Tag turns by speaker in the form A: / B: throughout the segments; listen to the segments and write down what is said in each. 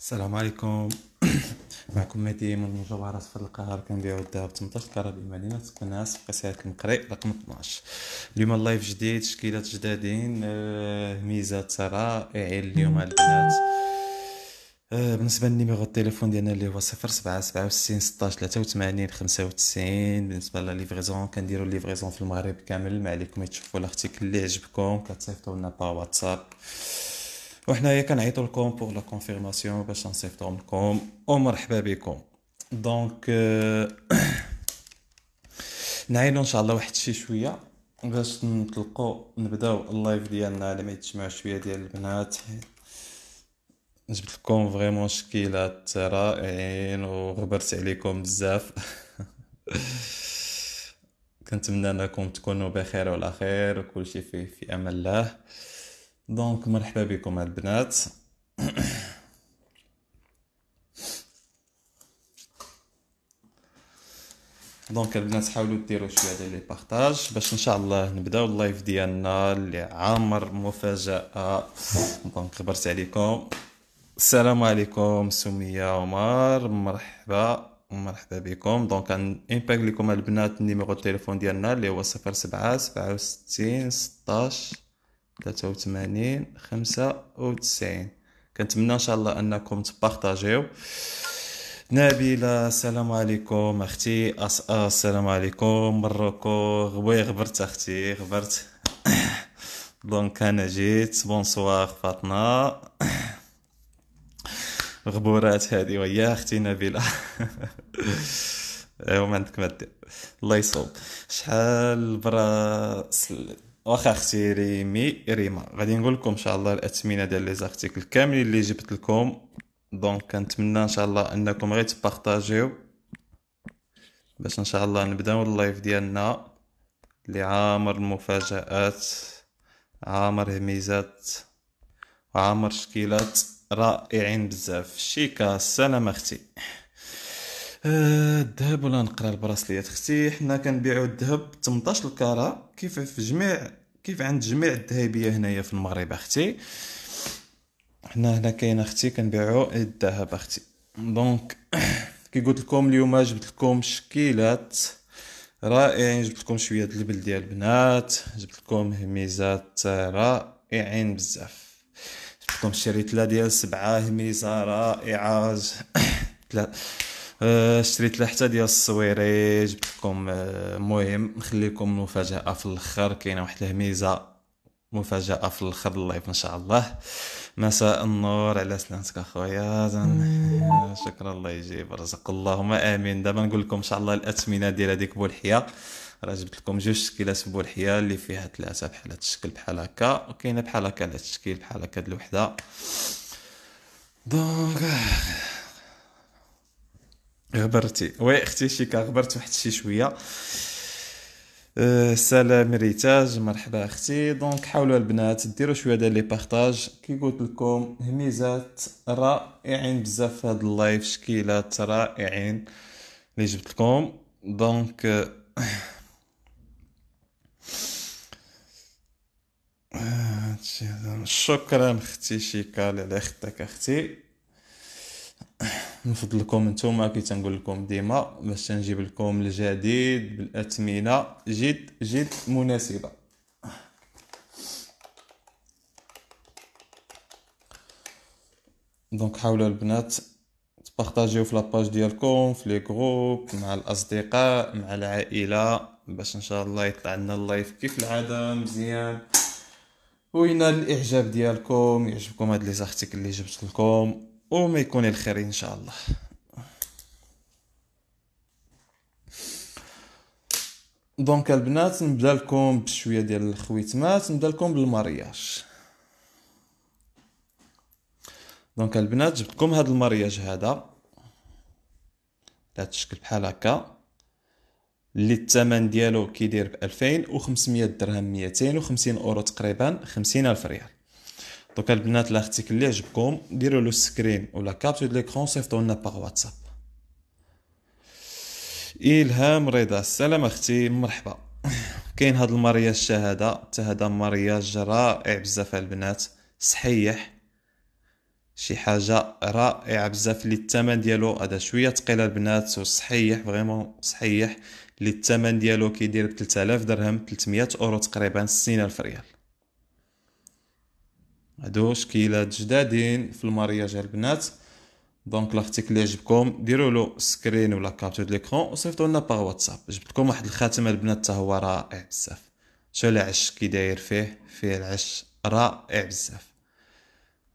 A: السلام عليكم معكم مهدي من مجوهرة في القهر كنبيعو الذهب 18 كره بمدينة تكناس في قصيرة المقري رقم 12 اليوم اللايف جديد تشكيلات جدادين آه، ميزات رائعين اليوم البنات آه، بالنسبة للنيميرو التليفون ديالنا اللي هو صفر سبعة سبعة وستين ستاش تلاتة وتمانين خمسة وتسعين بالنسبة لليفغيزون كنديرو ليفغيزون في المغرب كامل ما عليكم تشوفو لاختيك اللي عجبكم كتصيفطو لنا با واتساب وحنايا كنعيطوا لكم بوغ لا كونفيرماسيون باش نصيفطهم لكم ومرحبا بكم دونك euh, نعيدو ان شاء الله واحد شي شويه باش نطلقوا نبداو اللايف ديالنا على ما يتجمع شويه ديال البنات جبت لكم فريمون شكيلات رائعين وغبرت عليكم بزاف كنتمنى انكم تكونوا بخير وعلى خير وكل شيء في, في امان الله دونك مرحبا بكم البنات دونك البنات حاولوا ديروا شويه ديال لي بارطاج باش ان شاء الله نبداو اللايف ديالنا اللي عامر مفاجاه دونك خبرت عليكم السلام عليكم سميه عمر مرحبا مرحبا بكم دونك غنباك لكم البنات النيميرو التليفون ديالنا اللي هو 07 67 16 ثلاثة وثمانين خمسة وتسعين كنتمنى ان شاء الله انكم تبارطاجيو نبيلة السلام عليكم اختي أس آه، السلام عليكم مروكو غبوي غبرت اختي غبرت دونك انا جيت بونسوار فاطمة غبورات هادي ويا اختي نبيلة ايوا ما عندك ما دير الله يصوب شحال برا واخا اختي ريمي ريما غادي نقول لكم ان شاء الله الاثمنه ديال لي زارتيكل كاملين اللي جبت لكم دونك كنتمنى ان شاء الله انكم غير تبارطاجيو باش ان شاء الله نبداو اللايف ديالنا اللي عامر المفاجات عامر هميزات وعامر شكيلات رائعين بزاف شيكا السلام اختي آه، الذهب ولا نقرا البراسليات اختي حنا كنبيعو الذهب 18 الكاره كيف في جميع كيف عند جميع الذهبيه هنايا في المغرب اختي حنا هنا كاين اختي كنبيعو الذهب اختي دونك كي قلت لكم اليوم جبت لكم شكيلات رائعين جبت لكم شويه البل ديال البنات جبت لكم هميزات رائعين بزاف جبت لكم شريت لا ديال سبعه هميزه رائعه آه، شريت له حتى ديال الصويري جبت لكم المهم آه، لكم مفاجاه في الاخر كاينه واحد الهميزه مفاجاه في الاخر اللايف ان شاء الله مساء النور على سلامتك اخويا شكرا الله يجيب رزق اللهم امين دابا نقول لكم ان شاء الله الاثمنه ديال هذيك بولحيه راه جبت لكم جوج شكيلات بولحيه اللي فيها ثلاثه بحال هذا الشكل بحال هكا وكاينه بحال هكا هذا الشكل بحال هكا الوحده دونك غبرتي وي اختي شيكا غبرت واحد شي شويه أه سلام ريتاج مرحبا اختي دونك حاولوا البنات ديروا شويه ديال لي بارطاج كي قلت لكم هميزات رائعين بزاف في اللايف شكيلات رائعين اللي جبت لكم دونك أه، شكرا اختي شيكا على خدك اختي نفضلكم نتوما كي تنقول لكم ديما باش نجيب لكم الجديد بالاثمنه جد جد مناسبه دونك حاولوا البنات تبارطاجيو في لاباج ديالكم في لي جروب مع الاصدقاء مع العائله باش ان شاء الله يطلع لنا اللايف كيف العاده مزيان وينال الاعجاب ديالكم يعجبكم هاد لي زارتيكل اللي جبت لكم وما يكون الخير ان شاء الله دونك البنات نبدا لكم بشويه ديال الخويتمات نبدا لكم بالمارياج دونك البنات جبت لكم هذا المارياج هذا على الشكل بحال هكا اللي الثمن ديالو كيدير ب 2500 درهم 250 اورو تقريبا 50000 ريال دوكا البنات لارتيكل اللي عجبكم ديروا له سكرين ولا كابتور ليكرون صيفطوا لنا باغ واتساب الهام رضا السلام اختي مرحبا كاين هاد المارياج الشهاده حتى هذا مارياج رائع بزاف البنات صحيح شي حاجه رائعه بزاف اللي الثمن ديالو هذا شويه ثقيل البنات وصحيح فريمون صحيح اللي الثمن ديالو كيدير ب 3000 درهم 300 اورو تقريبا 60000 ريال هادو شكيلات جدادين في المارياج البنات دونك لاختيك اللي عجبكم ديروا له سكرين ولا كابتور ليكرون وصيفطوا لنا باغ واتساب جبت لكم واحد الخاتم البنات حتى هو رائع بزاف شو العش كي داير فيه فيه العش رائع بزاف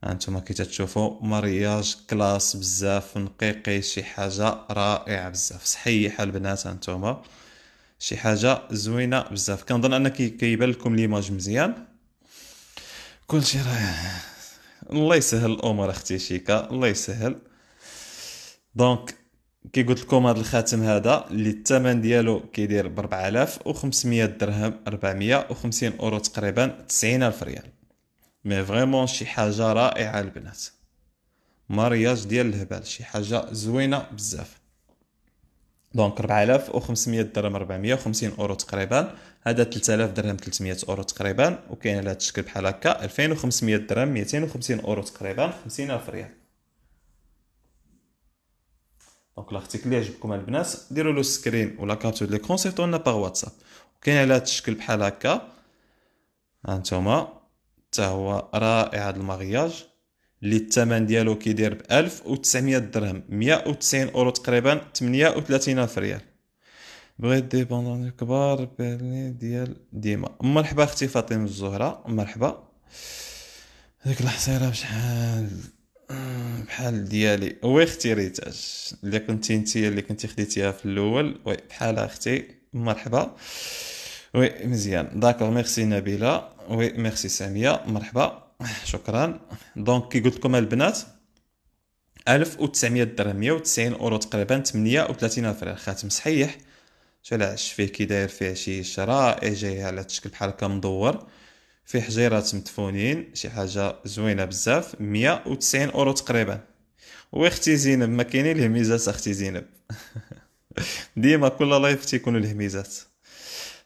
A: هانتوما كي تشوفوا مارياج كلاس بزاف نقيقي شي حاجه رائعه بزاف صحيحه البنات هانتوما شي حاجه زوينه بزاف كنظن ان كيبان لكم ليماج مزيان كلشي راه الله يسهل الامور اختي شيكا الله يسهل دونك كي قلت لكم هذا الخاتم هذا اللي الثمن ديالو كيدير ب 4500 درهم 450 اورو تقريبا 90000 ريال مي فريمون شي حاجه رائعه البنات مارياج ديال الهبال شي حاجه زوينه بزاف دونك 4500 درهم 450 اورو تقريبا هذا 3000 درهم 300 اورو تقريبا وكاين على هذا الشكل بحال هكا 2500 درهم 250 اورو تقريبا 50000 ريال دونك لاختيك اللي عجبكم البنات ديروا له سكرين ولا كابتو لي كونسيبت لنا باغ واتساب وكاين على هذا الشكل بحال هكا ها انتم حتى هو رائع هذا المغياج اللي الثمن ديالو كيدير ب 1900 درهم 190 اورو تقريبا 38 الف ريال بغيت ديبوندون كبار بيرني ديال ديما مرحبا اختي فاطمه الزهراء مرحبا ديك الحصيره بشحال بحال ديالي وي اختي ريتاج اللي كنتي انت اللي كنتي خديتيها في الاول وي بحال اختي مرحبا وي مزيان داكور ميرسي نبيله وي ميرسي ساميه مرحبا شكرا دونك كي قلت لكم البنات 1900 درهم 190 اورو تقريبا 38 فرير خاتم صحيح تلعش فيه كي داير فيه شي شراء جاي على شكل بحال هكا مدور فيه حجيرات مدفونين شي حاجه زوينه بزاف 190 اورو تقريبا واختي زينب ما كاينين الهميزات اختي زينب ديما كل لايف تيكونوا الهميزات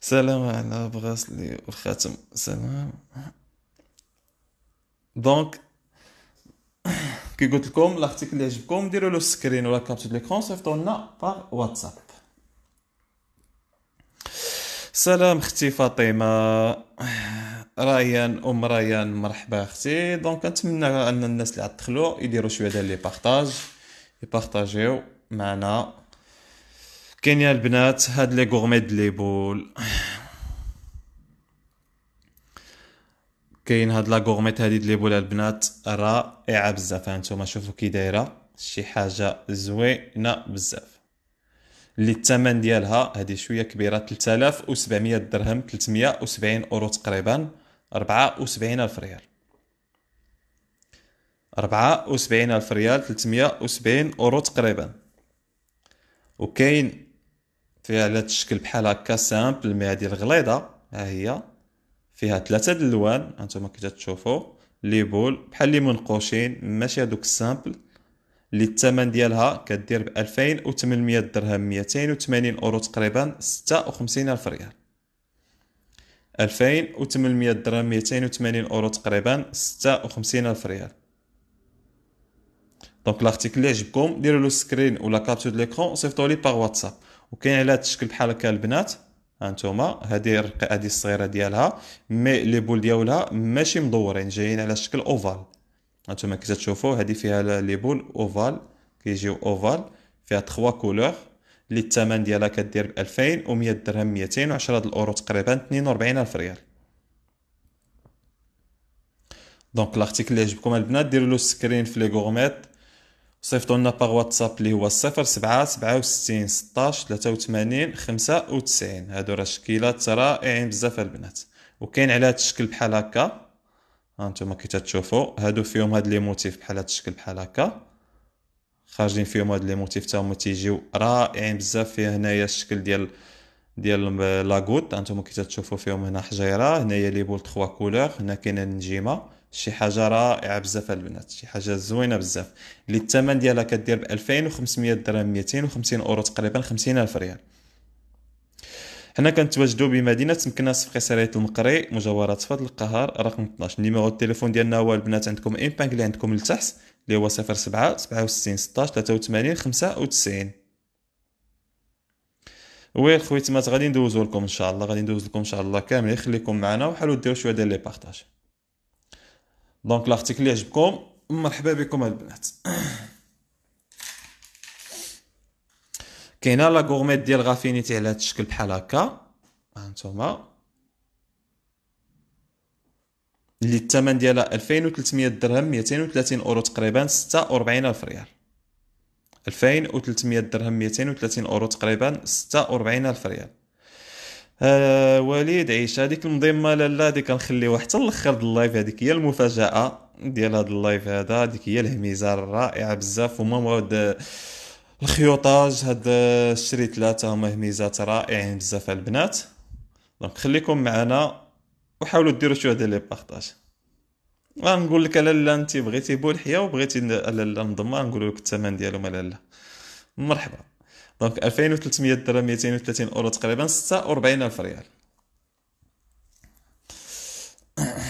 A: سلام على لي الخاتم سلام دونك كي قلت لكم لارتيكل اللي عجبكم ديروا له سكرين ولا كابتور ليكرون صيفطوا لنا بار واتساب سلام اختي فاطمه ريان ام ريان مرحبا اختي دونك نتمنى ان الناس اللي غتدخلوا يديروا شويه ديال لي بارطاج يبارطاجيو معنا كاين يا البنات هاد لي غورمي لي بول كاين هاد لاغورميت هادي اللي بولا البنات رائعه بزاف هانتوما شوفوا كي دايره شي حاجه زوينه بزاف اللي الثمن ديالها هادي شويه كبيره 3700 درهم 370 اورو تقريبا سبعين الف ريال سبعين الف ريال 370 اورو تقريبا وكاين فيها على الشكل بحال هكا سامبل مي هادي الغليظه ها هي فيها ثلاثه د الالوان هانتوما كي تشوفوا لي بول بحال لي منقوشين ماشي هذوك السامبل اللي الثمن ديالها كدير ب 2800 درهم 280 اورو تقريبا 56 الف ريال 2800 درهم 280 اورو تقريبا 56 الف ريال دونك لارتيكل اللي عجبكم ديروا له سكرين ولا كابتور ليكرون صيفطوا لي باغ واتساب وكاين على هذا الشكل بحال هكا البنات هانتوما هذه الرقه هذه الصغيره ديالها مي لي بول ديالها ماشي مدورين جايين على شكل اوفال هانتوما كي تشوفوا هذه فيها لي بول اوفال كيجيو اوفال فيها 3 كولور اللي الثمن ديالها كدير 2100 درهم 210 الاورو تقريبا 42000 الف ريال دونك لارتيكل اللي عجبكم البنات ديروا له سكرين في لي غورميت صيفطوا لنا باغ واتساب اللي هو 07 67 16 83 95 هادو راه شكيلات رائعين بزاف البنات وكاين على هاد الشكل بحال هكا هانتوما كي تشوفوا هادو فيهم هاد لي موتيف بحال هاد الشكل بحال هكا خارجين فيهم هاد لي موتيف تا هما تيجيو رائعين بزاف فيه هنايا الشكل ديال ديال لاغوت هانتوما كي تشوفوا فيهم هنا حجيره هنايا لي بول 3 كولور هنا كاينه النجيمه شي حاجه رائعه بزاف البنات شي حاجه زوينه بزاف اللي الثمن ديالها كدير ب 2500 درهم 250 اورو تقريبا 50000 ريال حنا كنتواجدوا بمدينه مكناس في قصريه المقري مجاوره فضل القهر رقم 12 نيميرو التليفون ديالنا هو البنات عندكم امبانك اللي عندكم لتحت اللي هو 07 67 16 83 95 وي خويتي مات غادي ندوزو لكم ان شاء الله غادي ندوز لكم ان شاء الله كامل خليكم معنا وحاولوا ديروا شويه ديال لي بارطاج دونك لارتيكل اللي عجبكم مرحبا بكم البنات كاينه لا غورميت ديال غافينيتي على هذا الشكل بحال هكا ها هانتوما اللي الثمن ديالها 2300 درهم 230 اورو تقريبا 46 الف ريال 2300 درهم 230 اورو تقريبا 46 الف ريال آه، وليد عيش هذيك المضمه لالا هذيك غنخليوها حتى الاخر ديال اللايف هذيك هي المفاجاه ديال هذا اللايف هذا هذيك هي الهميزه الرائعه بزاف هما هاد الخيوطاج هاد الشري ثلاثه هما هميزات رائعين بزاف البنات دونك خليكم معنا وحاولوا ديروا شويه ديال لي بارطاج غنقول لك لالا انت بغيتي بولحيه وبغيتي لالا نضمها نقول لك الثمن ديالهم لالا مرحبا دونك 2300 درهم 230 اورو تقريبا 46 الف ريال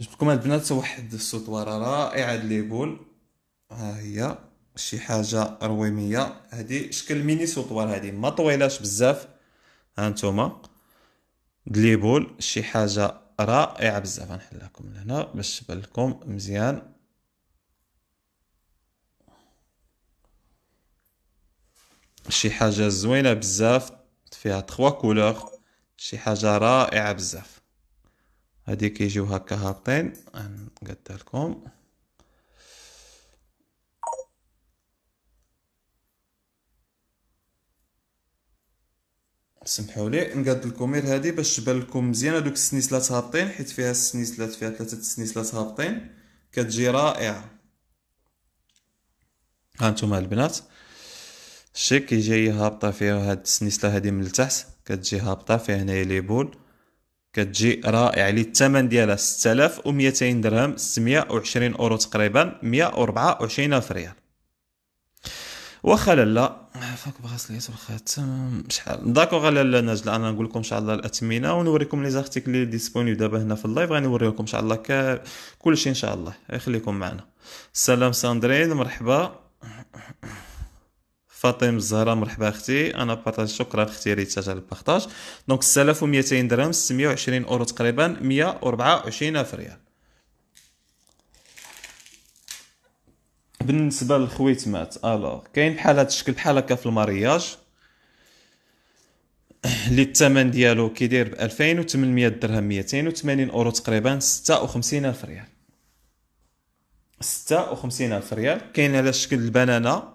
A: جبتكم البنات واحد السطوره رائعه ليبول ها هي شي حاجه رويميه هادي شكل ميني سطوار هادي ما طويلاش بزاف ها نتوما دليبول شي حاجه رائعه بزاف غنحلها لكم لهنا باش تبان لكم مزيان شي حاجه زوينه بزاف فيها تخوا كولور شي حاجه رائعه بزاف هادي كيجيو هكا هابطين نقدها سمحولي سمحوا لي نقاد لكم غير هادي باش تبان لكم مزيان هادوك السنيسلات هابطين حيت فيها السنيسلات فيها ثلاثه السنيسلات هابطين كتجي رائعه ها نتوما البنات الشيك كيجي هابطه فيها هاد السنيسله هادي من التحت كتجي هابطه فيها هنايا لي بول كتجي رائع لي الثمن ديالها 6200 درهم 620 اورو تقريبا 124 الف ريال واخا لالا فاك بغا سليتو الخاتم شحال داكوغ لالا نجل انا نقول لكم ان شاء الله الاثمنه ونوريكم لي زارتيك لي ديسبونيبل دابا هنا في اللايف لكم ان شاء الله ك... كلشي ان شاء الله يخليكم معنا سلام ساندرين مرحبا فاطمه الزهراء مرحبا اختي انا بارطاج شكرا اختي ريتا على البارطاج دونك 6200 درهم 620 اورو تقريبا 124 الف ريال بالنسبه للخويتمات الوغ كاين بحال هذا الشكل بحال هكا في المارياج اللي الثمن ديالو كيدير ب 2800 درهم 280 اورو تقريبا 56 الف ريال 56 الف ريال كاين على شكل البنانه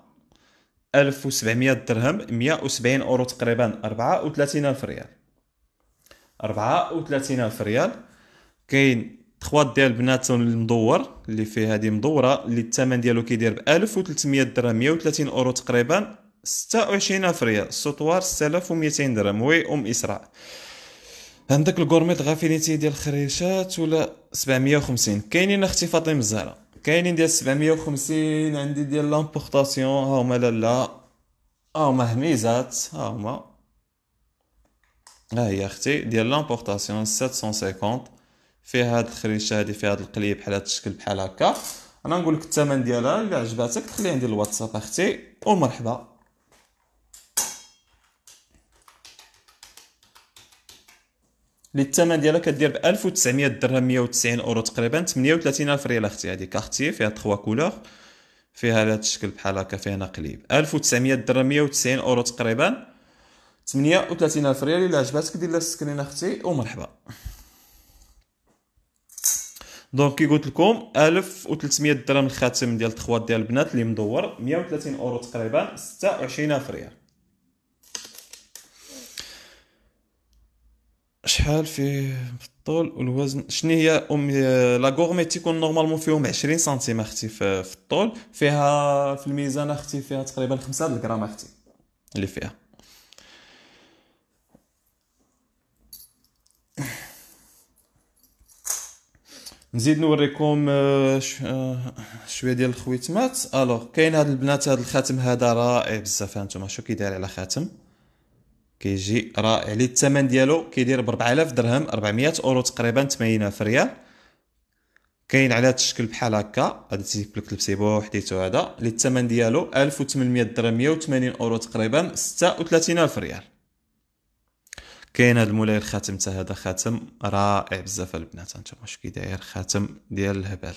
A: 1700 درهم 170 اورو تقريبا 34000 ريال 34000 ريال كاين 3 ديال بناتهم المدور اللي فيه هذه مدوره اللي الثمن ديالو كيدير ب 1300 درهم 130 اورو تقريبا 26000 ريال السطوار 6200 درهم وي ام اسراء عندك الكورميت غافينيتي ديال الخريشات ولا 750 كاينين اختي فاطمه الزهراء كاينين ديال 750 عندي ديال لامبورطاسيون ها هما لالا ها هما هميزات ها هما ها هي اختي ديال لامبورطاسيون 750 فيها هاد الخريشه هادي فيها هاد القليب بحال هاد الشكل بحال هكا انا نقول لك الثمن ديالها الا عجباتك تخليها عندي الواتساب اختي ومرحبا اللي الثمن ديالها كدير ب 1900 درهم 190 اورو تقريبا 38 الف ريال اختي هذه كارتي فيها 3 كولور فيها هذا الشكل بحال هكا فيها نقليب 1900 درهم 190 اورو تقريبا 38 الف ريال الا عجبتك دير لها السكرين اختي ومرحبا دونك كي قلت لكم 1300 درهم الخاتم ديال التخوات ديال البنات اللي مدور 130 اورو تقريبا 26 الف ريال شحال فيه الطول والوزن شنو هي ام لا غورمي تيكون نورمالمون فيهم 20 سنتيم اختي في, في الطول فيها في الميزان اختي فيها تقريبا 5 غرام اختي اللي فيها نزيد نوريكم آه، آه، شويه ديال الخويتمات الوغ كاين هاد البنات هاد الخاتم هذا رائع بزاف هانتوما شو كيداير على خاتم كيجي رائع لي الثمن ديالو كيدير ب 4000 درهم 400 اورو تقريبا 80 ريال كاين على هذا الشكل بحال هكا هذا تيجيب لك البسيبو حديثو هذا اللي الثمن ديالو 1800 درهم 180 اورو تقريبا 36 ريال كاين هذا المولاي الخاتم حتى هذا خاتم رائع بزاف البنات نتوما واش كي داير خاتم ديال الهبل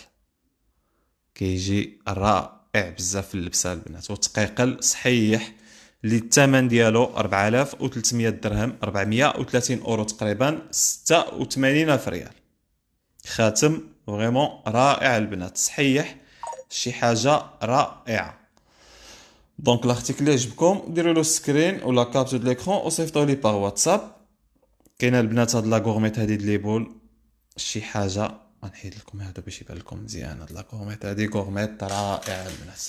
A: كيجي رائع بزاف اللبسه البنات وتقيقل صحيح اللي الثمن ديالو 4300 درهم 430 اورو تقريبا 86 الف ريال خاتم فريمون رائع البنات صحيح شي حاجه رائعه دونك لارتيكل اللي عجبكم ديروا له سكرين ولا كابتو د ليكرون وصيفطوا لي بار واتساب كاينه البنات هاد لاغورميت هادي د ليبول شي حاجه غنحيد لكم هادو باش يبان لكم مزيان هاد لاغورميت هادي غورميت رائعه البنات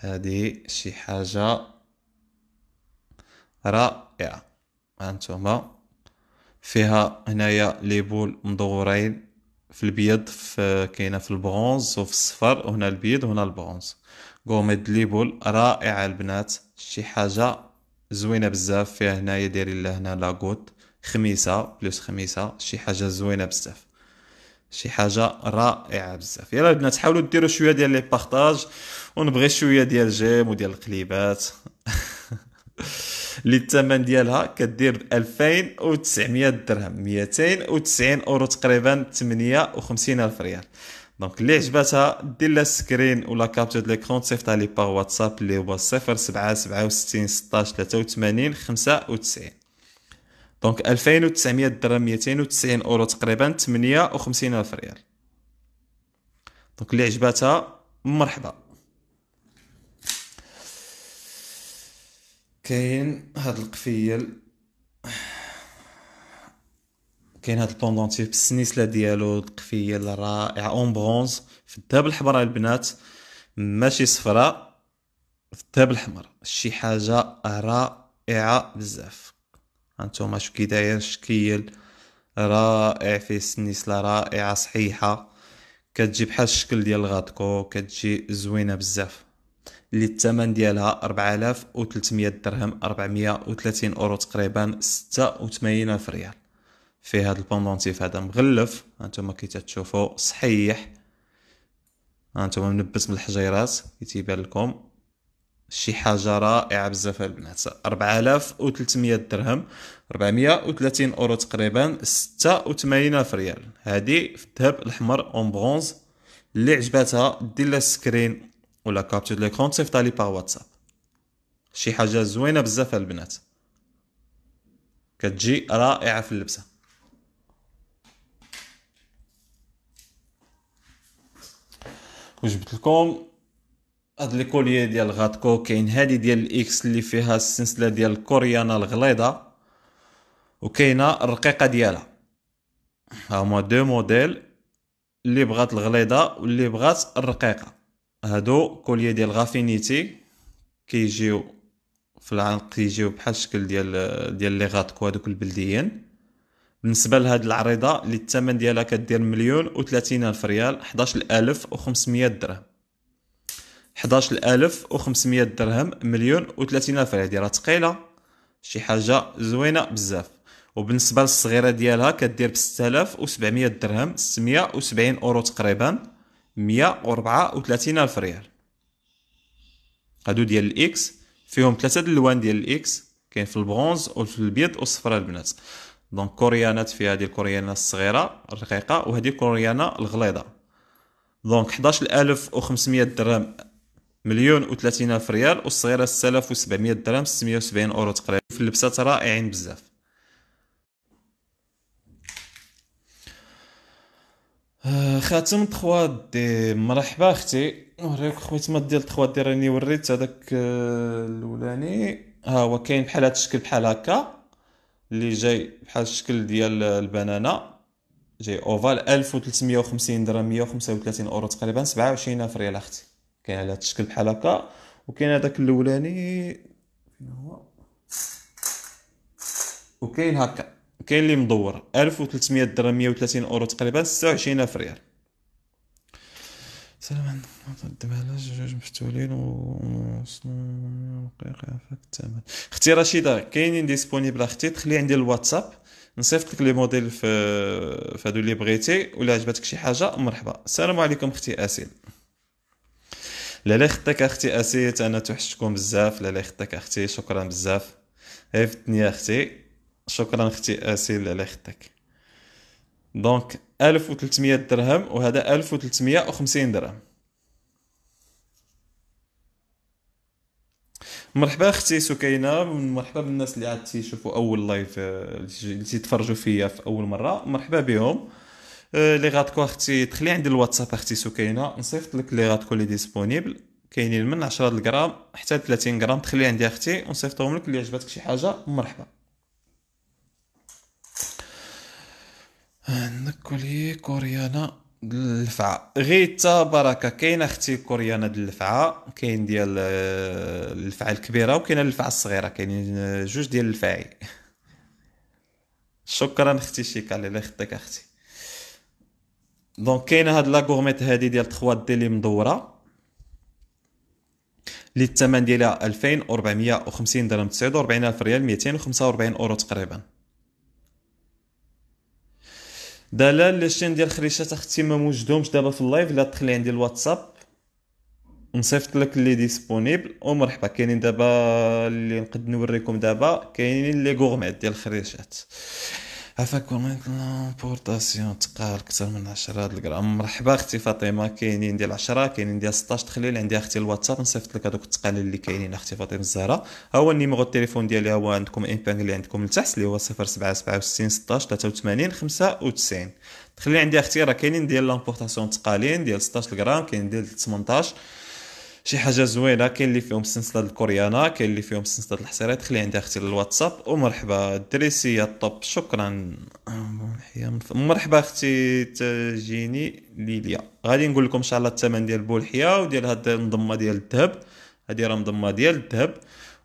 A: هادي شي حاجه رائعة هانتوما فيها هنايا لي بول مدورين في البيض في كاينه في البرونز وفي الصفر وهنا البيض وهنا البرونز غوميد لي بول رائعه البنات شي حاجه زوينه بزاف فيها هنايا دايرين لها هنا لاكوت خميسه بلوس خميسه شي حاجه زوينه بزاف شي حاجه رائعه بزاف يلا البنات حاولوا ديروا شويه ديال لي بارطاج ونبغي شويه ديال جيم وديال القليبات اللي الثمن ديالها كدير ب 2900 درهم 290 اورو تقريبا 58 الف ريال دونك اللي عجباتها دير لها سكرين ولا كابتور دو ليكرون تصيفطها لي باغ واتساب اللي هو 0767 16 83 95 دونك 2900 درهم 290 اورو تقريبا 58 الف ريال دونك اللي عجباتها مرحبا كاين هاد القفيل كاين هاد البوندونتيف بالسنيسله ديالو القفيل رائع اون برونز في الذهب الحمراء البنات ماشي صفراء في الذهب الحمراء شي حاجه رائعه بزاف هانتوما شو كي داير شكيل رائع فيه السنيسلة رائعه صحيحه كتجي بحال الشكل ديال الغاتكو كتجي زوينه بزاف اللي الثمن ديالها 4300 درهم 430 اورو تقريبا 86 الف ريال في هذا البوندونتيف هذا مغلف هانتوما كي تشوفوا صحيح هانتوما منبس من الحجيرات كي تيبان لكم شي حاجه رائعه بزاف البنات 4300 درهم 430 اورو تقريبا 86 الف ريال هذه في الذهب الاحمر اون برونز اللي عجباتها دير لها سكرين ولا كابتشر ليكرون تصيفطها لي باغ واتساب شي حاجه زوينه بزاف البنات كتجي رائعه في اللبسه وجبت لكم هاد الكوليه ديال غاتكو كاين هادي ديال الاكس اللي فيها السنسلة ديال الكوريانا الغليظه وكاينه الرقيقه ديالها هما دو موديل اللي بغات الغليظه واللي بغات الرقيقه هادو كوليي ديال غافينيتي كيجيو في العنق كيجيو بحال الشكل ديال ديال لي غاتكو هادوك البلديين بالنسبه لهاد العريضه اللي الثمن ديالها كدير مليون و تلاتين الف ريال 11500 درهم 11500 درهم مليون و تلاتين الف ريال ديالها ثقيله شي حاجه زوينه بزاف وبالنسبه للصغيره ديالها كدير ب 6700 درهم 670 اورو تقريبا 134 الف ريال هادو ديال الاكس فيهم ثلاثه د اللوان ديال الاكس كاين في البرونز وفي البيض والصفراء البنات دونك كوريانات فيها هذه الكوريانه الصغيره الرقيقه وهذه الكوريانه الغليظه دونك 11500 درهم مليون و الف ريال والصغيره 6700 درهم 670 اورو تقريبا في اللبسات رائعين بزاف آه، خاتم 3 دي مرحبا اختي نوريك خويتما ديال 3 دي راني وريت هذاك آه، الاولاني ها هو كاين بحال هذا الشكل بحال هكا اللي جاي بحال الشكل ديال البنانه جاي اوفال 1350 درهم 135 اورو تقريبا 27000 ريال اختي كاين على هذا الشكل بحال هكا وكاين هذاك الاولاني فين هو وكاين هكا كاين اللي مدور 1300 درهم 130 اورو تقريبا 26000 ريال سلام عندك على جوج مفتولين ووصلوا دقيقة عفاك الثمن اختي رشيدة كاينين ديسبونيبل اختي تخلي عندي الواتساب نصيفط لك لي موديل في فهادو اللي بغيتي ولا عجبتك شي حاجة مرحبا السلام عليكم اختي اسيل لا لا اختك اختي اسيت انا توحشتكم بزاف لا لا اختك اختي شكرا بزاف عفتني اختي شكرا اختي اسيل على خدك دونك 1300 درهم وهذا 1350 درهم مرحبا اختي سكينه مرحبا بالناس اللي عاد تيشوفوا اول لايف آه، اللي تيتفرجوا فيا في اول مره مرحبا بهم آه، لي غاتكو اختي دخلي عندي الواتساب اختي سكينه نصيفط لك لي غاتكو لي ديسبونيبل كاينين من 10 غرام حتى 30 غرام تخلي عندي اختي ونصيفطهم لك اللي عجبتك شي حاجه مرحبا عندك كلي كوريانا اللفعه غيتا تا بركه كاين اختي كوريانا ديال اللفعه كاين ديال الفعة آه، الكبيره وكاين الفعة الصغيره كاينين آه، جوج ديال الفاعي شكرا اختي شيكا على خطيك اختي دونك كاينه هاد لا هادي ديال 3 دي اللي مدوره اللي الثمن ديالها 2450 درهم 49000 ريال 245 اورو تقريبا دلال لي ديال خريشات اختي ما موجدهمش دابا في اللايف لا تدخلي عندي الواتساب نصيفط لك اللي ديسپونيبل ومرحبا كاينين دابا اللي نقد نوريكم دابا كاينين لي غورميت ديال الخريشات عفاكم لامبورطاسيون تقال اكثر من 10 الغرام مرحبا اختي فاطمه كاينين ديال 10 كاينين ديال 16 لي عندي اختي الواتساب نصيفط لك هذوك التقاليل اللي كاينين اختي فاطمه الزهراء ها هو النيميرو التليفون ديالي هو عندكم امبانغ اللي عندكم لتحت اللي هو 0767 16 83 95 تخلي عندي اختي راه كاينين ديال لامبورطاسيون تقالين ديال 16 غرام كاين ديال 18 شي حاجه زوينه كاين اللي فيهم السنسله الكوريانه كاين اللي فيهم السنسله الحصيرات خلي عندي اختي الواتساب ومرحبا الدريسيه الطب شكرا مرحبا اختي تجيني ليليا غادي نقول لكم ان شاء الله الثمن ديال بولحيه وديال هاد المضمه ديال الذهب هادي راه مضمه ديال الذهب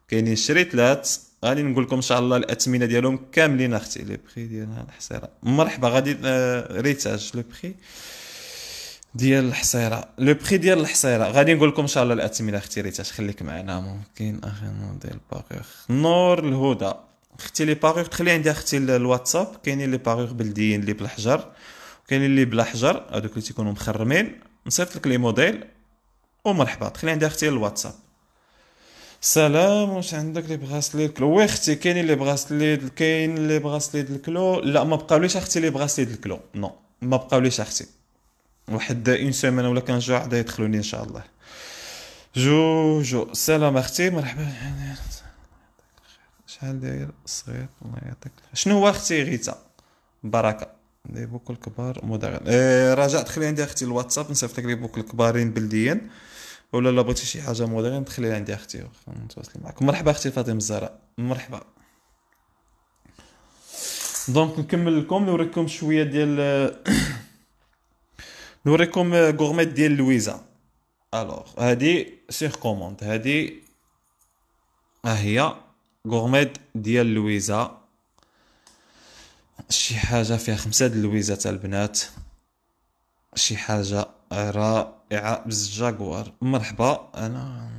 A: كاينين شريتلات غادي نقول لكم ان شاء الله الاثمنه ديالهم كاملين اختي لي بري ديالها الحصيره مرحبا غادي آه، ريتاج لو بري ديال الحصيره لو بري ديال الحصيره غادي نقول لكم ان شاء الله الاثمنه اختي ريتا خليك معنا ممكن اخي نوديل باغور نور الهدى اختي لي باغور تخلي عندي اختي الواتساب كاينين لي باغور بلديين اللي بالحجر كاينين اللي بلا حجر هذوك اللي تيكونوا مخرمين نصيفط لك لي موديل ومرحبا تخلي عندي اختي الواتساب سلام واش عندك لي بغاسلي الكلو وي اختي كاينين لي بغاسلي كاين لي بغاسلي الكلو لا ما بقاوليش اختي لي بغاسلي الكلو نو ما بقاوليش اختي واحد اون سيمانه ولا كان جوع حدا يدخلوني ان شاء الله جو جو سلام اختي مرحبا شحال داير صغير الله يعطيك شنو هو اختي غيتا بركه لي بوك الكبار مدغل إيه رجاء دخلي عندي اختي الواتساب نصيفط لك لي بوك الكبارين بلديا ولا لا بغيتي شي حاجه مدغل دخلي عندي اختي نتواصل معكم مرحبا اختي فاطمه الزهراء مرحبا دونك نكمل لكم نوريكم شويه ديال نوريكم غورميت ديال لويزا الوغ هادي سيغ كوموند هادي ها هي غورميت ديال لويزا شي حاجه فيها خمسه د اللويزات البنات شي حاجه رائعه بالجاكوار مرحبا انا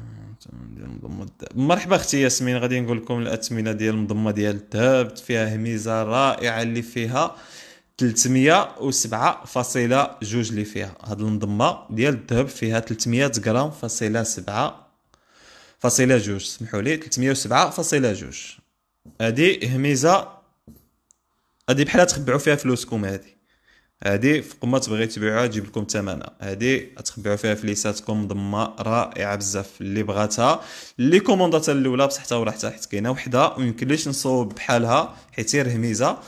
A: مرحبا اختي ياسمين غادي نقول لكم الاثمنه ديال المضمه ديال الذهب فيها هميزه رائعه اللي فيها جوج اللي فيها هاد المضمه ديال الذهب فيها 300 غرام فاصله 7 فاصله جوج سمحوا لي 307 فاصله جوج هادي هميزه هادي بحال تخبعوا فيها فلوسكم هادي هادي فوق ما تبغي تبيعوها تجيب لكم ثمنها هادي تخبعوا فيها فليساتكم ضمه رائعه بزاف اللي بغاتها اللي كومونداتها الاولى بصحتها وراحتها حيت كاينه وحده ويمكن ليش نصوب بحالها حيت هي رهميزه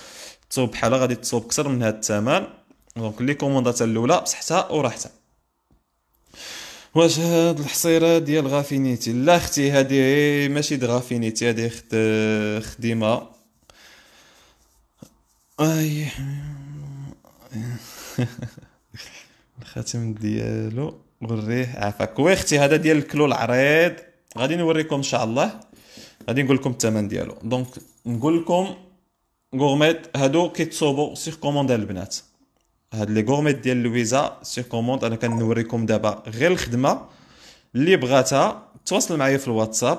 A: تصوب بحالها غادي تصوب اكثر من هذا الثمن دونك لي كوموندات الاولى بصحتها وراحتها واش هاد الحصيره ديال غافينيتي لا اختي هادي ماشي دغافينيتي هادي خد خديمه اي الخاتم ديالو وريه عافاك وي اختي هذا ديال الكلو العريض غادي نوريكم ان شاء الله غادي نقول لكم الثمن ديالو دونك نقول لكم غورميت هادو كيتصوبوا سيغ كوموند البنات هاد لي غورميت ديال لويزا سيغ كوموند انا كنوريكم دابا غير الخدمه اللي بغاتها تواصل معايا في الواتساب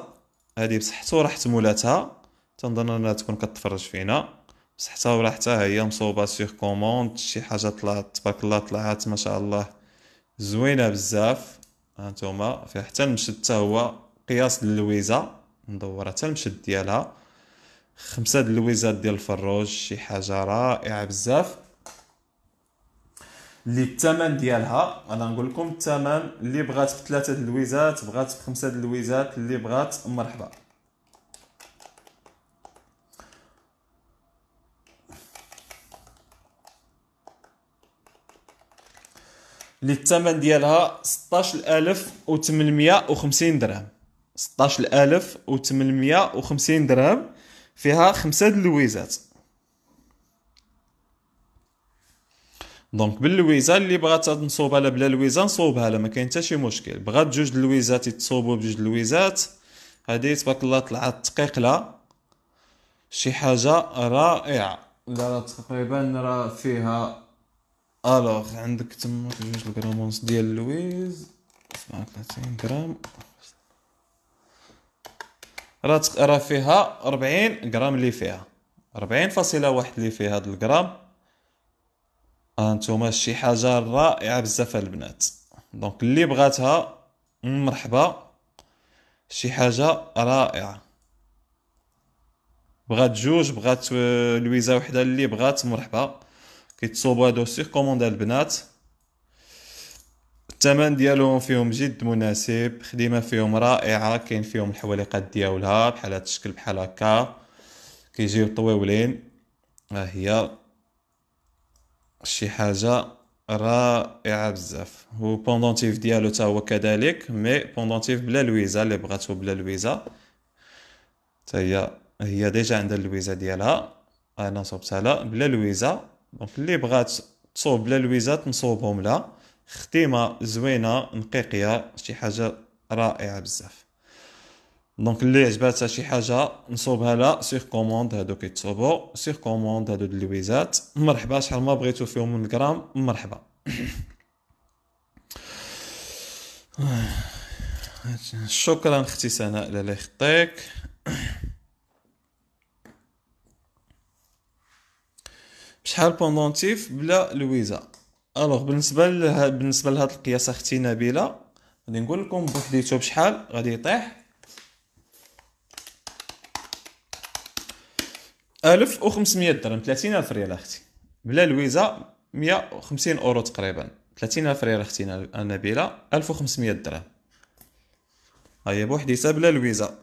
A: هادي بصحته وراحت مولاتها تنظن انها تكون كتفرج فينا بصحتها وراحتها هي مصوبه سيغ كوموند شي حاجه طلعت تبارك الله طلعت ما شاء الله زوينه بزاف هانتوما فيها حتى المشد حتى هو قياس للويزا ندور حتى المشد ديالها خمسة د اللويزات ديال الفروج شي حاجه رائعه بزاف اللي الثمن ديالها انا نقول لكم الثمن اللي بغات بثلاثه د اللويزات بغات بخمسه د اللويزات اللي بغات مرحبا اللي الثمن ديالها 16850 درهم 16850 درهم فيها خمسة اللويزات دونك باللويزه اللي بغات نصوبها لا بلا لويزه نصوبها لا ما كاين حتى شي مشكل بغات جوج اللويزات يتصوبوا بجوج اللويزات هادي تبارك الله طلعت تقيقله شي حاجه رائعه لا تقريبا راه فيها الوغ عندك تما جوج الكرام ديال اللويز 37 غرام راه راه فيها 40 غرام اللي فيها 40.1 اللي فيها هذا الغرام هانتوما آه، شي حاجه رائعه بزاف البنات دونك اللي بغاتها مرحبا شي حاجه رائعه بغات جوج بغات آه، لويزا وحده اللي بغات مرحبا كيتصوبوا هادو سيغ كوموند البنات الثمن ديالهم فيهم جد مناسب خديمة فيهم رائعه كاين فيهم الحواليقات ديالها بحال هاد الشكل بحال هكا كيجيو طويولين ها هي شي حاجه رائعه بزاف و بوندونتيف ديالو تا هو كذلك مي بوندونتيف بلا لويزا اللي بغاتو بلا لويزا تا هي هي ديجا عندها اللويزا ديالها انا صوبتها لها بلا لويزا دونك اللي بغات تصوب بلا لويزا تنصوبهم لها ختيمه زوينه نقيقيه شي حاجه رائعه بزاف دونك اللي عجباتها شي حاجه نصوبها لا سيغ كوموند هادو كيتصوبو سيغ كوموند هادو اللويزات مرحبا شحال ما بغيتو فيهم من غرام مرحبا شكرا اختي سناء لاله يخطيك بشحال بوندونتيف بلا لويزا الوغ بالنسبه له... بالنسبه لهاد القياس اختي نبيله غادي نقول لكم بوحديتو بشحال غادي يطيح ألف خمسمية درهم ألف ريال اختي بلا لويزا خمسين اورو تقريبا ألف ريال اختي نبيله خمسمية درهم هاهي بوحديتها بلا لويزا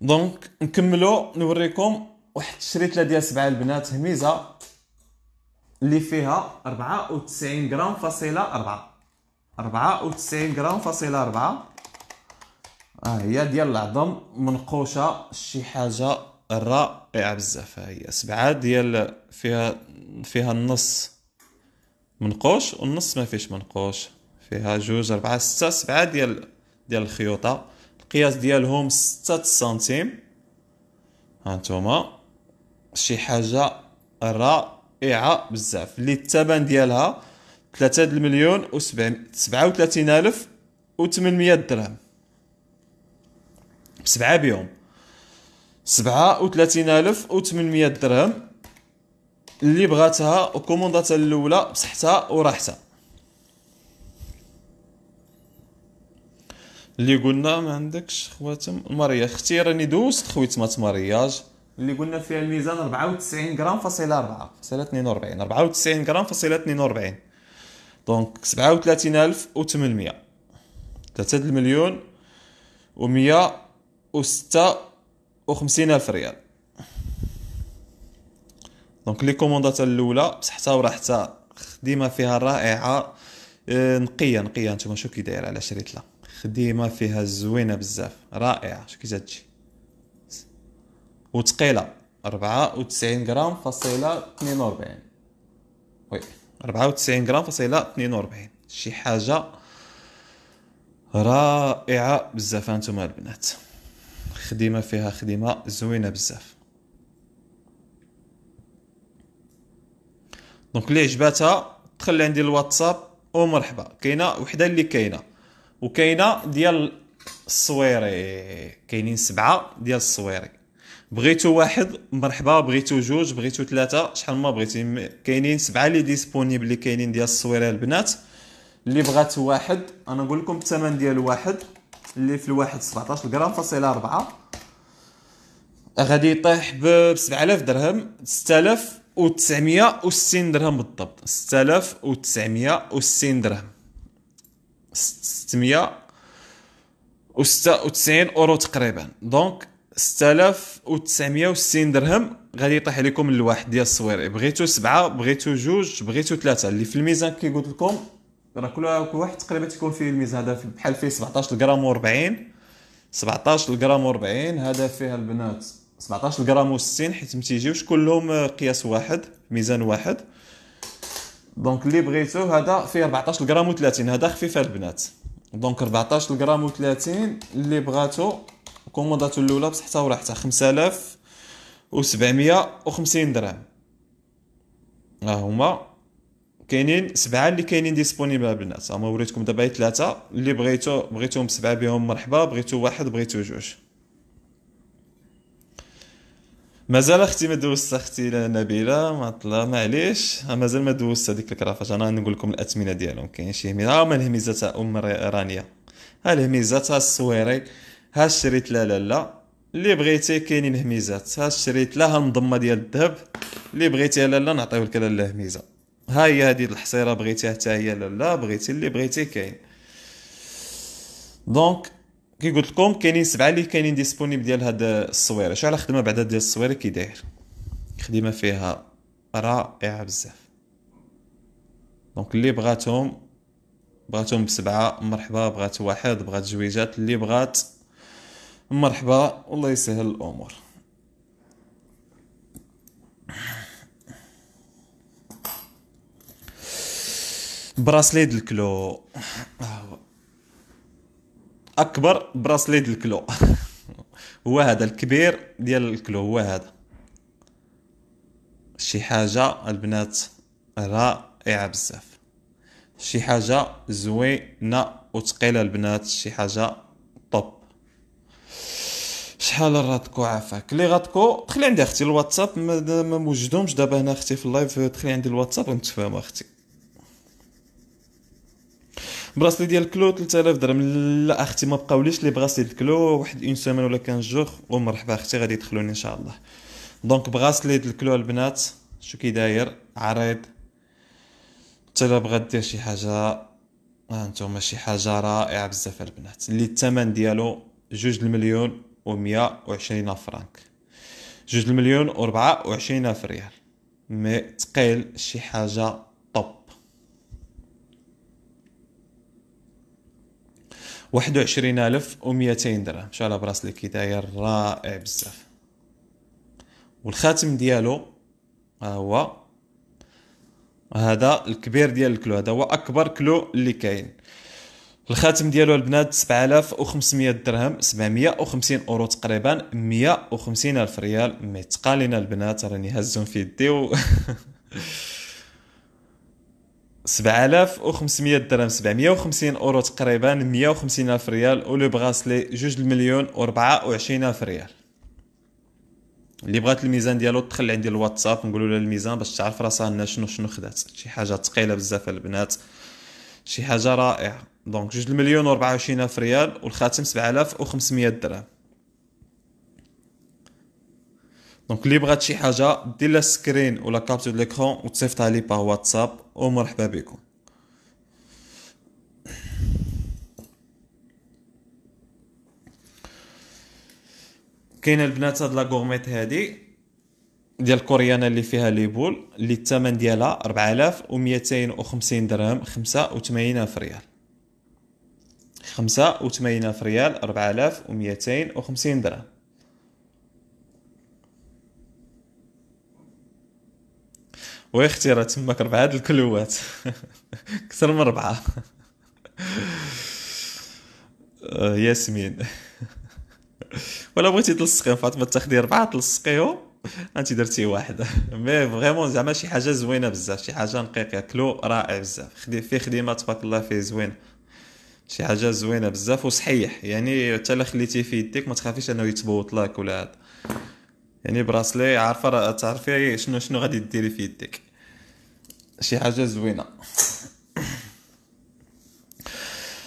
A: دونك نكملو نوريكم واحد الشريطه ديال سبعه البنات هميزه اللي فيها 94 غرام فاصله 4 94 غرام فاصله 4 ها آه هي ديال العظم منقوشه شي حاجه رائعه بزاف ها هي سبعه ديال فيها فيها النص منقوش والنص ما فيش منقوش فيها جوج أربعة ستة سبعة ديال ديال الخيوطة القياس ديالهم ستة سنتيم هانتوما شي حاجه رائعه بزاف اللي الثمن ديالها 3 المليون و وثلاثين الف و 800 درهم بسبعة بيوم سبعة وثلاثين الف و 800 درهم اللي بغاتها وكومونداتها الاولى بصحتها وراحتها اللي قلنا ما عندكش خواتم المريا اختي راني دوزت خويت ما تمرياج اللي قلنا فيها الميزان 94 غرام فاصلة 4 فاصلة 42 94 غرام فاصلة 42 دونك 37800 3 المليون و 156 الف ريال دونك لي كوموندات الاولى بصحتها وراحتها خديمه فيها رائعه آه، نقيه نقيه نتوما شو كي دايره على شريتلا خديمه فيها زوينه بزاف رائعه شو كي تجي وثقيله 94 غرام فاصله 42 وي 94 غرام فاصله 42 شي حاجه رائعه بزاف هانتوما البنات خدمه فيها خدمه زوينه بزاف دونك اللي عجباتها دخل عندي الواتساب ومرحبا كاينه وحده اللي كاينه وكاينه ديال الصويري كاينين سبعه ديال الصويري بغيتو واحد مرحبا بغيتو جوج بغيتو ثلاثه شحال ما بغيتي كاينين سبعه لي ديسبونيبل لي كاينين ديال الصويره البنات اللي بغات واحد انا نقول لكم الثمن ديال واحد اللي في الواحد 17 غرام فاصله 4 غادي يطيح ب 7000 درهم 6960 درهم بالضبط 6960 درهم 696 اورو تقريبا دونك 6960 درهم غادي يطيح لكم الواحد ديال الصويري بغيتو سبعه بغيتو جوج بغيتو ثلاثه اللي في الميزان كي قلت لكم راه كل واحد تقريبا تيكون فيه الميزان هذا بحال فيه 17 غرام و40 17 غرام و40 هذا فيها البنات 17 غرام و60 حيت متيجيوش كلهم آه، قياس واحد ميزان واحد دونك اللي بغيتو هذا فيه 14 غرام و30 هذا خفيف البنات دونك 14 غرام و30 اللي بغاتو كومونداتو الاولى بصحتها وراحتها 5750 درهم ها هما كاينين سبعه اللي كاينين ديسپونيبل بنات هما وريتكم دابا ثلاثه اللي بغيتو بغيتوهم سبعه بهم مرحبا بغيتو واحد بغيتو جوج مازال اختي ما دوزت اختي نبيله ما طلع معليش مازال ما دوزت هذيك الكرافات انا نقول لكم الاثمنه ديالهم كاين شي هميزه هما الهميزه تاع ام رانيه ها الهميزه تاع الصويري ها شريت لا لا لا اللي بغيتي كاينين هميزات ها شريت لا ها المضمه ديال الذهب اللي بغيتي لا لا نعطيو لك لا لا هميزه ها هي هذه الحصيره بغيتيها حتى هي لا لا بغيتي اللي بغيتي كاين دونك كي قلت لكم كاينين سبعه اللي كاينين ديسبونيب ديال هاد الصويره شحال خدمه بعدا ديال الصويره كي داير خدمه فيها رائعه بزاف دونك اللي بغاتهم بغاتهم بسبعه مرحبا بغات واحد بغات جويجات اللي بغات مرحبا والله يسهل الامور براسلي الكلو اكبر براسلي الكلو هو هذا الكبير ديال الكلو هو هذا شي حاجه البنات رائعه بزاف شي حاجه زوينه وثقيله البنات شي حاجه طوب شحال راتكو عافاك لي غاتكو دخلي عندي اختي الواتساب ما موجدهمش دابا هنا اختي في اللايف دخلي عندي الواتساب ونتفاهم اختي براسلي ديال كلو 3000 درهم لا اختي ما بقاوليش لي براسلي ديال كلو واحد اون سيمين ولا 15 جوغ ومرحبا اختي غادي يدخلوني ان شاء الله دونك براسلي ديال كلو البنات شو كي داير عريض حتى لا بغا دير شي حاجه هانتوما شي حاجه رائعه بزاف البنات اللي الثمن ديالو جوج المليون و120 فرانك جوج المليون و24 الف ريال مي تقيل شي حاجه طوب 21200 درهم شو على براس كي داير رائع بزاف والخاتم ديالو ها هو هذا الكبير ديال الكلو هذا هو اكبر كلو اللي كاين الخاتم ديالو البنات 7500 درهم 750 اورو تقريبا 150 الف ريال مثقالين البنات راني هزهم في يدي و 7500 درهم 750 اورو تقريبا 150 الف ريال ولو براسلي 2 مليون و24 الف ريال اللي بغات الميزان ديالو تدخل عندي الواتساب نقولوا لها الميزان باش تعرف راسها شنو شنو خدات شي حاجه ثقيله بزاف البنات شي حاجه رائعه دونك 2 مليون و24 الف ريال والخاتم 7500 درهم دونك اللي بغات شي حاجه دير لها سكرين ولا كابتور ليكرون وتصيفطها لي باغ واتساب ومرحبا بكم كاينه البنات هاد لا غورميت هادي ديال كوريانا اللي فيها لي بول اللي الثمن ديالها 4250 درهم 85 الف ريال خمسة وثمانين ألف ريال أربعة آلاف وميتين وخمسين درهم ويختي راه تماك ربعة د الكلوات كثر من ربعة آه، ياسمين ولا بغيتي تلصقي فاطمه تاخدي ربعه تلصقيهم انت درتي واحد مي فريمون زعما شي حاجه زوينه بزاف شي حاجه نقيقه كلو رائع بزاف خدي فيه خدمه تبارك الله فيه زوين شي حاجه زوينه بزاف وصحيح يعني حتى الا خليتيه في يديك ما تخافيش انه يتبوط لك ولا هذا يعني براسلي عارفه تعرفي شنو شنو غادي ديري في يديك شي حاجه زوينه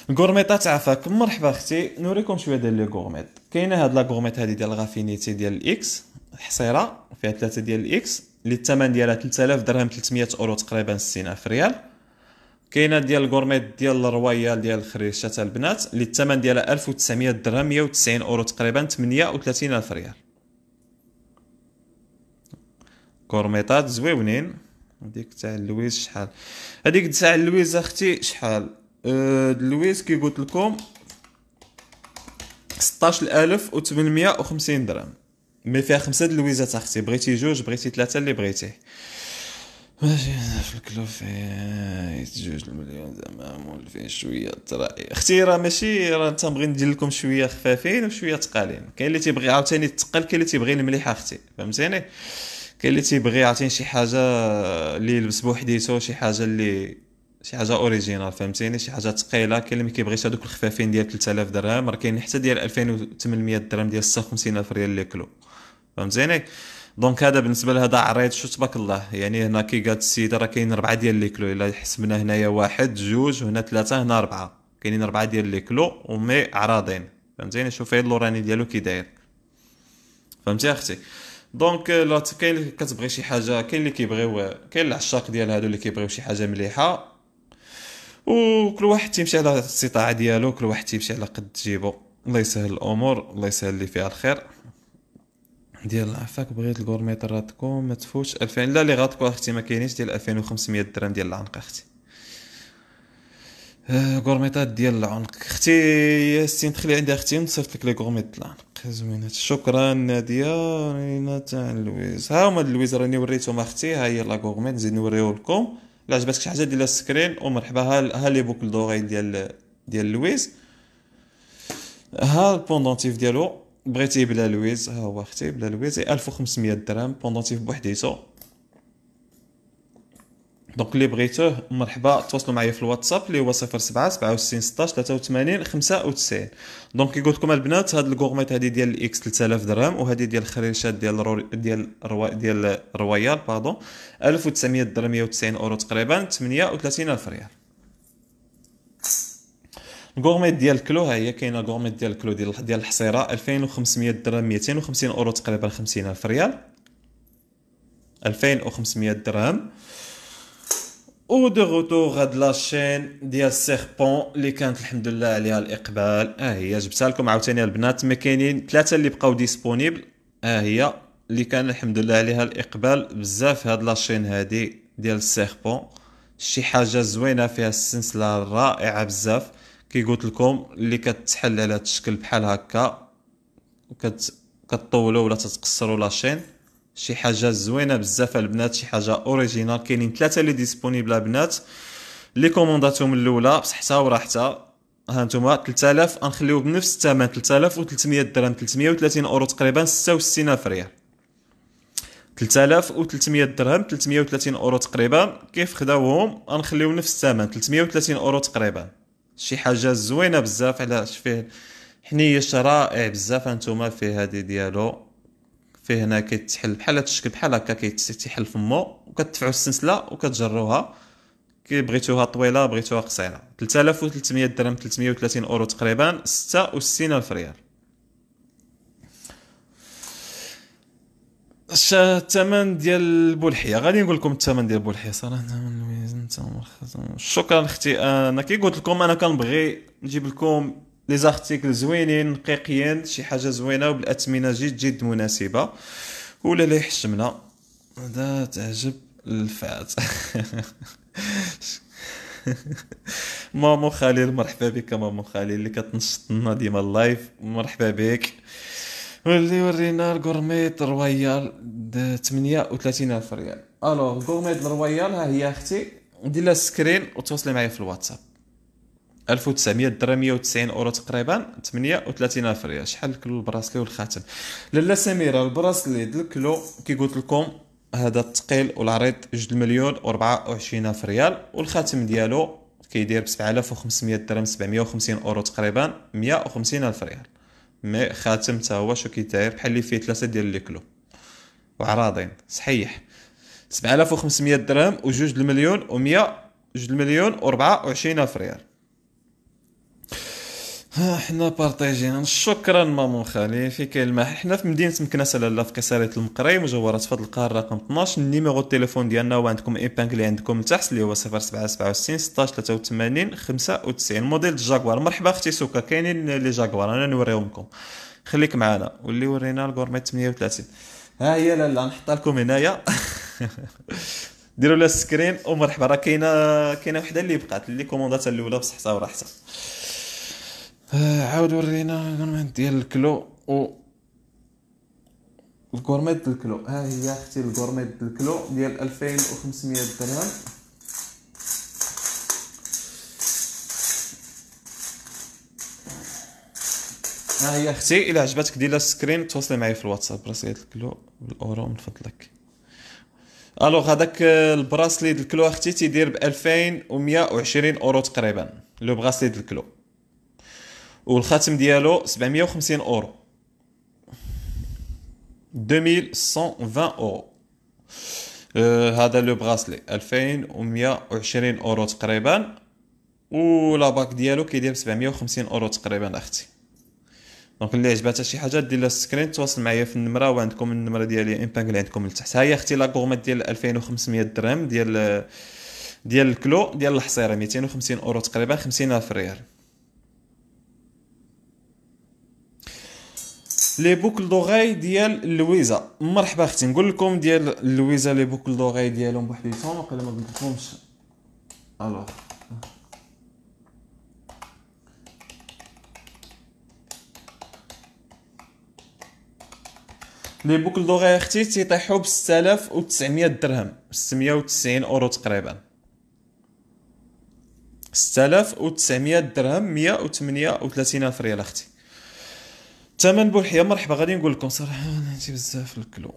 A: الكورميطات عافاك مرحبا اختي نوريكم شويه ديال لي غورميط كاينه هاد لا غورميط هادي ديال غافينيتي ديال الاكس حصيره فيها ثلاثه ديال الاكس اللي الثمن ديالها 3000 درهم 300 اورو تقريبا 60 ريال كاينه ديال الغورميت ديال الرويال ديال الخريشه تاع البنات اللي الثمن ديالها 1900 درهم 190 اورو تقريبا 38 الف ريال كورميطات زويونين هذيك تاع لويز شحال هذيك تاع لويز اختي شحال أه لويز كي قلت لكم 16850 درهم مي فيها خمسه د لويزات اختي بغيتي جوج بغيتي ثلاثه اللي بغيتيه ماشي في الكلوف آه، جوج المليون زعما مول فيه شويه ترى اختي راه ماشي راه تنبغي ندير لكم شويه خفافين وشويه ثقالين كاين اللي تيبغي عاوتاني الثقل كاين اللي تيبغي المليحه اختي فهمتيني كاين اللي تيبغي عاوتاني شي حاجه اللي يلبس بوحديتو شي حاجه اللي شي حاجه اوريجينال فهمتيني شي حاجه ثقيله كاين اللي ما كيبغيش هذوك الخفافين ديال 3000 درهم راه كاين حتى ديال 2800 درهم ديال 56000 ريال لي كلو فهمتيني دونك هذا بالنسبه لها عريض شو تبارك الله يعني هنا كي قالت السيده راه كاين ربعه ديال لي كلو الا حسبنا هنايا واحد جوج هنا ثلاثه هنا ربعه كاينين ربعه ديال لي كلو ومي عراضين فهمتيني شوف هاد اللوراني ديالو كي داير فهمتي اختي دونك لا كاين اللي كتبغي شي حاجه كاين اللي كيبغيو كاين العشاق ديال هادو اللي كيبغيو شي حاجه مليحه وكل واحد تيمشي على الاستطاعه ديالو كل واحد تيمشي على قد جيبو الله يسهل الامور الله يسهل اللي فيها الخير ديال عفاك بغيت الكورمي طراتكم ما تفوتش 2000 لا لي غاتكو اختي ما كاينينش ديال 2500 درهم ديال العنق اختي غورميطات آه، ديال العنق اختي ياسين تخلي عندي اختي نصيفط لك لي غورميط العنق زوينات شكرا ناديه رينا تاع لويز ها هما لويز راني وريتهم اختي ها هي لا غورميط نزيد نوريه لكم الا عجبتك شي حاجه ديال السكرين ومرحبا ها ها لي بوكل دوغي ديال ديال لويز ها البوندونتيف ديالو بغيتي بلا لويز ها هو اختي بلا لويز 1500 درهم بوندونتيف بوحديتو دونك اللي بغيتوه مرحبا تواصلوا معايا في الواتساب اللي هو 07 67 16 83 95 دونك كي قلت لكم البنات هاد الكورميت هادي ديال الاكس 3000 درهم وهادي ديال الخريشات ديال رو... ديال روا... ديال رويال باردون 1900 درهم 190 اورو تقريبا 38000 ريال غورميت ديال كلو ها هي كاينه غورميت ديال كلو ديال ديال الحصيره 2500 درهم 250 اورو تقريبا 50000 ريال 2500 درهم او دو غوتور هاد لاشين ديال سيربون اللي كانت الحمد لله عليها الاقبال ها هي جبتها لكم عاوتاني البنات ما كاينين ثلاثه اللي بقاو ديسپونبل ها هي اللي كان الحمد لله عليها الاقبال بزاف هاد لاشين هادي ديال سيربون شي حاجه زوينه فيها السلسله رائعه بزاف كي قلت لكم اللي كتحل على هذا الشكل بحال هكا وكت كطولوا ولا تتقصروا لاشين شي حاجه زوينه بزاف البنات شي حاجه اوريجينال كاينين ثلاثه اللي ديسپونبل البنات لي كومونداتهم الاولى بصحتها وراحتها ها نتوما 3000 غنخليوه بنفس الثمن 3300 درهم 330 اورو تقريبا 66 الف ريال 3300 درهم 330 اورو تقريبا كيف خداوهم غنخليو نفس الثمن 330 اورو تقريبا شي حاجه زوينه بزاف علاش فيه حنيش رائع بزاف انتما فيه هذه ديالو فيه هنا كيتحل بحال هاد الشكل بحال هكا كيتحل فمو وكتدفعوا السلسله وكتجروها كي بغيتوها طويله بغيتوها قصيره 3300 درهم 330 اورو تقريبا 66 الف ريال الثمن ديال البلحيه غادي نقول لكم الثمن ديال البلحيه صراحه شكرا اختي انا كي قلت لكم انا كنبغي نجيب لكم لي زارتيكل زوينين نقيقيين شي حاجه زوينه وبالاثمنه جد جد مناسبه ولا لا يحشمنا هذا تعجب الفات مامو خليل مرحبا بك مامو خليل اللي كتنشط لنا ديما اللايف مرحبا بك ولي ورينا الكورميت رويال ب 38000 ريال الو الكورميت رويال ها هي اختي ندير لها سكرين وتواصلي معايا في الواتساب 1900 درهم 190 اورو تقريبا 38000 ريال شحال الكلو البراسلي والخاتم لاله سميره البراسلي ديال الكلو كي قلت لكم هذا الثقيل والعريض جد مليون و 24 الف ريال والخاتم ديالو كيدير ب 7500 درهم 750 اورو تقريبا 150 الف ريال مي خاتم تا هو شو كيتاير بحال اللي فيه ثلاثه ديال لي كلو وعراضين صحيح 7500 درهم وجوج المليون و100 جوج المليون و24 الف ريال حنا بارطاجينا شكرا مامون خالي فيك الماح حنا في مدينه مكناس لاله في كساريه المقري مجوره فهاد القاره رقم 12 النيميرو التليفون ديالنا هو عندكم اللي عندكم لتحت اللي هو 0767 16 83 95 موديل جاكوار مرحبا اختي سوكا كاينين لي جاكوار انا نوريهم لكم خليك معنا واللي ورينا الغورمي 38 ها هي لاله نحطها لكم هنايا ديروا لها السكرين ومرحبا راه كاينه كاينه وحده اللي بقات اللي كوموندات الاولى بصحتها وراحتها عاود ورينا ديال الكلو و الكورميت الكلو ها هي اختي الكورميت الكلو ديال 2500 درهم ها هي اختي الى عجبتك دير لها سكرين تواصلي معايا في الواتساب ديال الكلو بالاورو من فضلك الوغ هذاك البراسلي ديال الكلو اختي تيدير ب 2120 اورو تقريبا لو براسلي ديال الكلو والخاتم ديالو 750 اورو 2120 اورو آه هذا لو براسلي 2120 اورو تقريبا ولا باك ديالو كيدير 750 اورو تقريبا اختي دونك اللي عجباتها شي حاجه دير لها سكرين تواصل معايا في النمره وعندكم النمره ديالي اللي عندكم لتحت ها هي اختي لا كورمات ديال 2500 درهم ديال ديال الكلو ديال الحصيره 250 اورو تقريبا 50000 ريال لي بوكل دوغاي ديال لويزا مرحبا اختي نقول لكم ديال لويزا لي بوكل دوغاي ديالهم بوحديتهم وقيلا ما قلت لكمش الوغ لي بوكل دوغاي اختي تيطيحو ب 6900 درهم 690 اورو تقريبا 6900 درهم 138 ريال اختي ثمن بوحيه مرحبا غادي نقول لكم صراحه نتي بزاف الكلو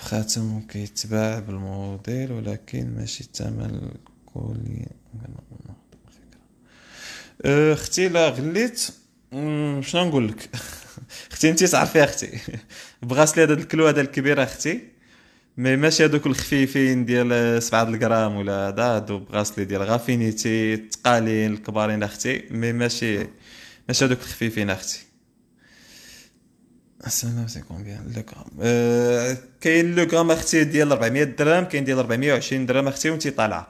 A: خاتم كيتباع بالموديل ولكن ماشي الثمن الكولي أه، اختي لا غليت شنو نقول لك اختي انت تعرفي اختي بغات لي هذا الكلو هذا الكبير اختي مي ماشي هذوك الخفيفين ديال 7 الغرام ولا هذا دو بغاسلي لي ديال غافينيتي الثقالين الكبارين اختي مي ماشي ماشي هذوك الخفيفين اختي السنه سي كومبيان لو غرام آه، كاين لو غرام اختي ديال 400 درهم كاين ديال 420 درهم اختي وانت طالعه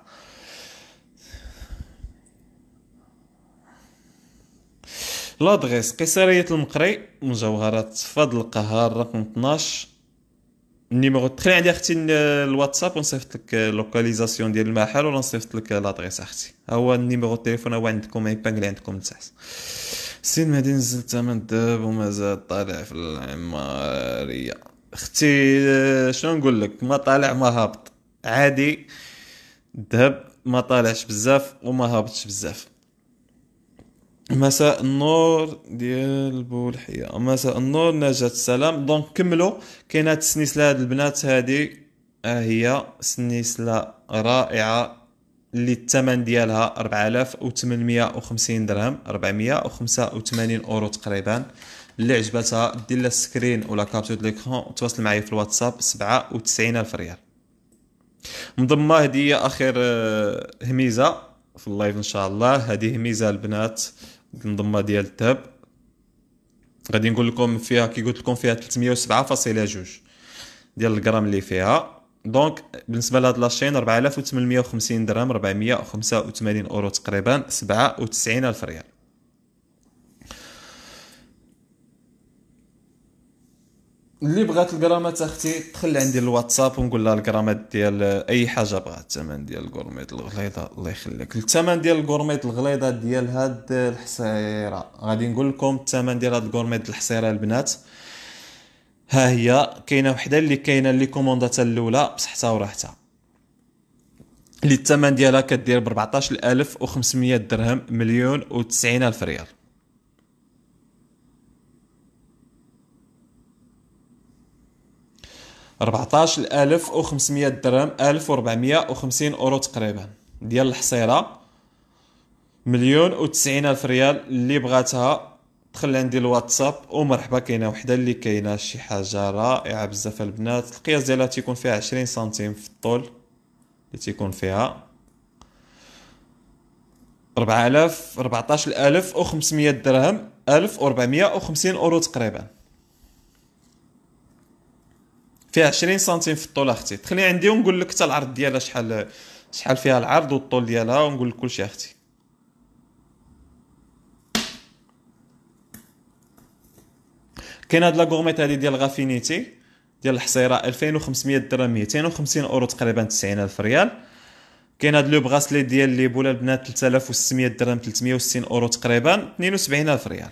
A: لادغيس قيصرية المقري مجوهرات فضل القهار رقم 12 نيميرو تخلي عندي اختي الواتساب ونصيفط لك لوكاليزاسيون ديال المحل ولا نصيفط لك لادغيس اختي ها هو النيميرو التليفون هو عندكم ايبانغلي عندكم تحت السينما هادي نزلت من داب ومازال طالع في العماريه اختي شنو نقول لك ما طالع ما هابط عادي الذهب ما طالعش بزاف وما هابطش بزاف مساء النور ديال بولحية مساء النور نجاة السلام دونك كملوا كاينه تسنيسله هاد البنات هادي ها هي سنيسله رائعه اللي الثمن ديالها 4850 درهم 485 اورو تقريبا اللي عجبتها دير لها سكرين ولا كابتو ليكرون تواصل معايا في الواتساب 97 الف ريال مضمه هديه اخر آه، هميزه في اللايف ان شاء الله هذه هميزه البنات المضمه ديال الذهب غادي نقول لكم فيها كي قلت لكم فيها 307.2 ديال الجرام اللي فيها دونك بالنسبه لهاد لاشين 4850 درهم 485 اورو تقريبا 97 الف ريال اللي بغات الكرامات اختي دخل عندي الواتساب ونقول لها الكرامات ديال اي حاجه بغات الثمن ديال الكورميط الغليظه الله يخليك الثمن ديال الكورميط الغليظه ديال هاد الحصيره غادي نقول لكم الثمن ديال هاد الكورميط الحصيره البنات ها هي كاينه وحده اللي كاينه اللي كوموندات الاولى بصحتها وراحتها اللي الثمن ديالها كدير ب 14500 درهم مليون و90 الف ريال ربعتاش الالف وخمسمية درهم الف وربعمية وخمسين اورو تقريبا ديال الحصيرة مليون وتسعين الف ريال اللي بغاتها دخل عندي الواتساب ومرحبا كاينه وحده اللي كاينه شي حاجه رائعه بزاف البنات القياس ديالها تيكون فيها 20 سنتيم في الطول اللي تيكون فيها 4000 14500 درهم 1450 اورو تقريبا فيها 20 سنتيم في الطول اختي تخلي عندي ونقول لك حتى العرض ديالها شحال شحال فيها العرض والطول ديالها ونقول لك كلشي اختي كاين هاد لاغورميت هادي ديال غافينيتي ديال الحصيره 2500 درهم 250 اورو تقريبا 90000 ريال كاين هاد لو براسلي ديال لي بولا البنات 3600 درهم 360 اورو تقريبا 72000 ريال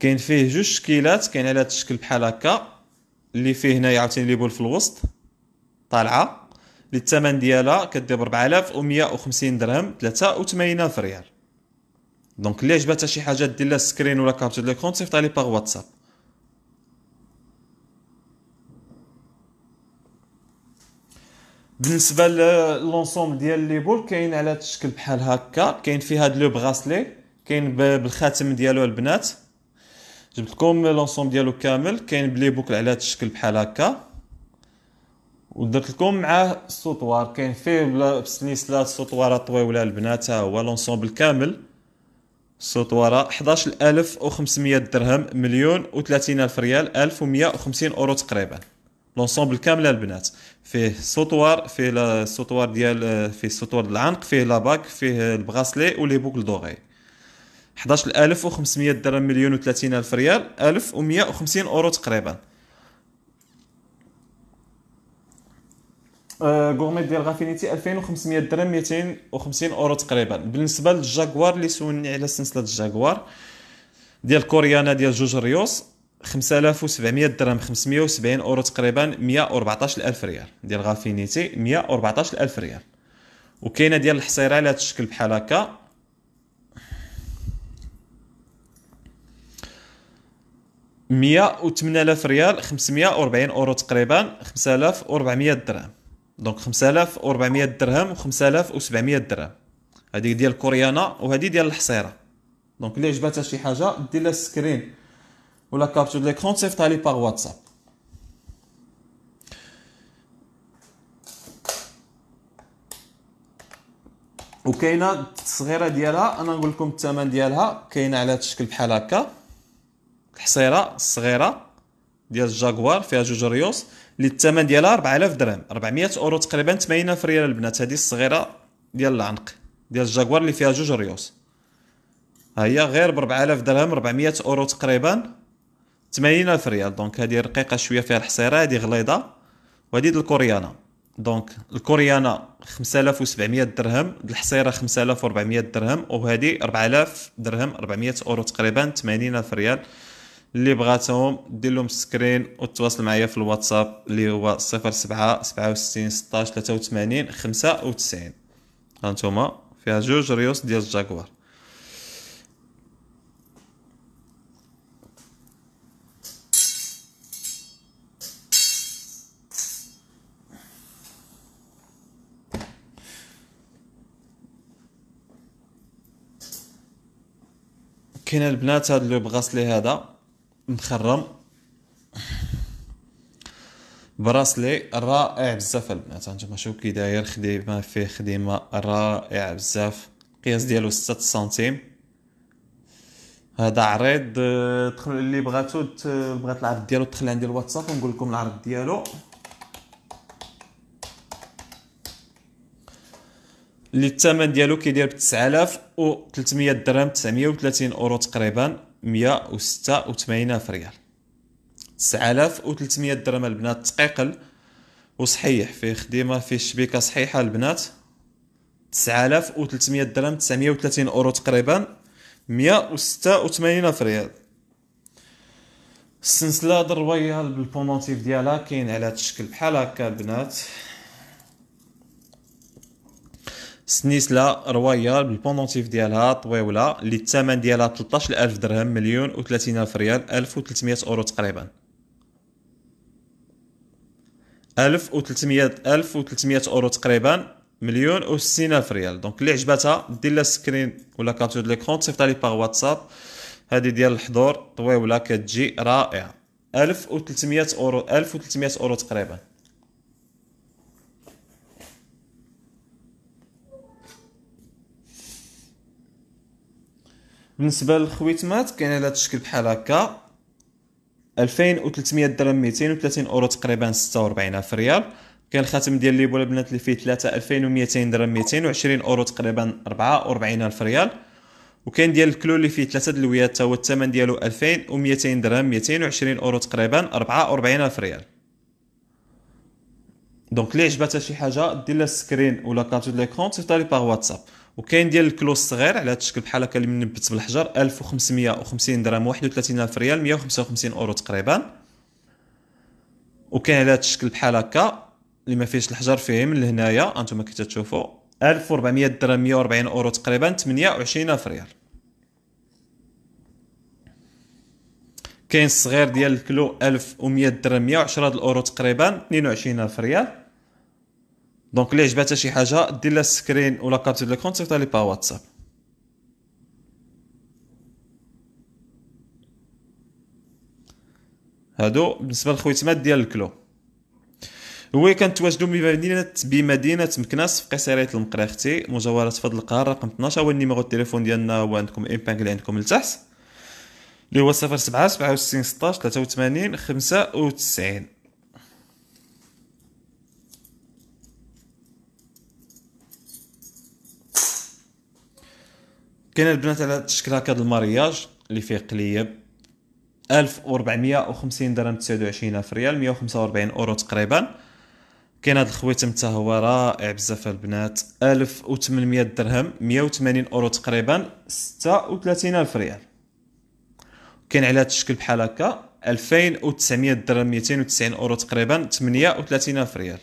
A: كاين فيه جوج شكيلات كاين على هاد الشكل بحال هكا اللي فيه هنايا عاوتاني لي بول في الوسط طالعه اللي الثمن ديالها كدير ب 4150 درهم 83000 ريال دونك اللي عجبتها شي حاجه دير لها سكرين ولا كابتشر لو كونت صيفطها لي باغ واتساب بالنسبه للونسوم ديال لي بول كاين على الشكل بحال هكا كاين فيه هاد لو بغاسلي كاين بالخاتم ديالو البنات جبت لكم لونسوم ديالو كامل كاين بلي بوكل على هاد الشكل بحال هكا ودرت لكم معاه السطوار كاين فيه بسنيسلات سطوارات طويله البنات ها هو لونسومبل كامل الصوت وراء 11500 درهم مليون و30 الف ريال 1150 اورو تقريبا لونسومبل كامله البنات فيه سطوار فيه السطوار ديال فيه سطوار العنق فيه لاباك فيه البغاسلي ولي بوكل دوغي 11500 درهم مليون و30 الف ريال 1150 اورو تقريبا غورميت آه، ديال غافينيتي 2500 درهم 250 اورو تقريبا بالنسبه للجاكوار اللي سولني على سلسله الجاكوار ديال كوريانا ديال جوج ريوس 5700 درهم 570 اورو تقريبا 114000 ريال ديال غافينيتي 114000 ريال وكاينه ديال الحصيره على هذا الشكل بحال هكا مية وثمن آلاف ريال خمسمية وأربعين أورو تقريبا خمسة آلاف وأربعمية درهم دونك 5400 درهم و5700 درهم هذيك ديال الكوريانه وهذه ديال الحصيره دونك اللي عجباتها شي حاجه دير لها سكرين ولا كابتور ديال ليكرون تصيفطها لي باغ واتساب وكاينه الصغيره ديالها انا نقول لكم الثمن ديالها كاينه على هذا الشكل بحال هكا الحصيره الصغيره ديال الجاكوار فيها جوج ريوس اللي الثمن ديالها 4000 درهم 400 اورو تقريبا 80000 ريال البنات هذه الصغيره ديال العنق ديال الجاكوار اللي فيها جوج ريوس ها هي غير ب 4000 درهم 400 اورو تقريبا 80000 ريال دونك هذه رقيقه شويه فيها الحصيره هذه غليظه وهذه الكوريانا دونك الكوريانا 5700 درهم الحصيره 5400 درهم وهذه 4000 درهم 400 اورو تقريبا 80000 ريال اللي بغاتهم دير لهم سكرين وتواصل معايا في الواتساب اللي هو 07 67 16 83 95 هانتوما فيها جوج ريوس ديال الجاكوار كاين البنات هاد لو بغاسلي هذا مخرم براسلي رائع بزاف البنات هانتوما شوف كي داير خديمه فيه خديمه رائع بزاف القياس ديالو ستة سنتيم هذا عريض آه، دخل اللي بغاتو بغات العرض ديالو دخل عندي الواتساب ونقول لكم العرض ديالو اللي الثمن ديالو كيدير ب 9300 درهم 930 اورو تقريبا 186 الف ريال 9300 درهم البنات تقيقل وصحيح فيه خدمه فيه شبيكه صحيحه البنات 9300 درهم 930 اورو تقريبا 186 الف ريال السنسله ضرويه بالبونوتيف ديالها كاين على هذا الشكل بحال هكا البنات سنيسلا رويال بالبوندونتيف ديالها طويوله اللي الثمن ديالها 13000 درهم مليون و 30000 ريال 1300 اورو تقريبا 1300 1300 اورو تقريبا مليون و 60000 ريال دونك اللي عجبتها دير لها سكرين ولا دو ليكرون تصيفطها لي باغ واتساب هادي ديال الحضور طويوله كتجي رائعه 1300 اورو 1300 اورو تقريبا بالنسبه للخويتمات كاين على الشكل بحال هكا 2300 درهم 230 اورو تقريبا 46 الف ريال كاين الخاتم ديال لي بولا بنات اللي فيه 3 2200 درهم 220 اورو تقريبا 44 الف ريال وكاين ديال الكلو اللي فيه 3 دلويات هو الثمن ديالو 2200 درهم 220 اورو تقريبا 44 الف ريال دونك اللي عجبتها شي حاجه دير لها سكرين ولا كارت ديال ليكرون تصيفطها لي بار واتساب وكاين ديال الكلو صغير على هذا الشكل بحال هكا اللي منبت بالحجر 1550 درهم 31000 ريال 155 اورو تقريبا وكاين على هذا الشكل بحال هكا اللي ما فيهش الحجر فيه من لهنايا انتم كي تشوفوا 1400 درهم 140 اورو تقريبا 28000 ريال كاين الصغير ديال الكلو 1100 درهم 110 الاورو تقريبا 22000 ريال دونك اللي عجباتها شي حاجه دير لها سكرين ولا كابتور دو كونت صيفطها لي با واتساب هادو بالنسبه للخويتمات ديال الكلو هو كان كنتواجدوا بمدينه بمدينه مكناس في قصريه المقراختي مجاوره فضل القار رقم 12 هو النيميرو التليفون ديالنا هو عندكم ايمبانك اللي عندكم لتحت اللي هو 07 67 16 83 95 كاين البنات على شكل هكا المارياج اللي فيه قليب 1450 درهم 29 الف ريال 145 اورو تقريبا كاين هذا الخويتم حتى هو رائع بزاف البنات 1800 درهم 180 اورو تقريبا 36 الف ريال كاين على هذا الشكل بحال هكا 2900 درهم 290 اورو تقريبا 38 الف ريال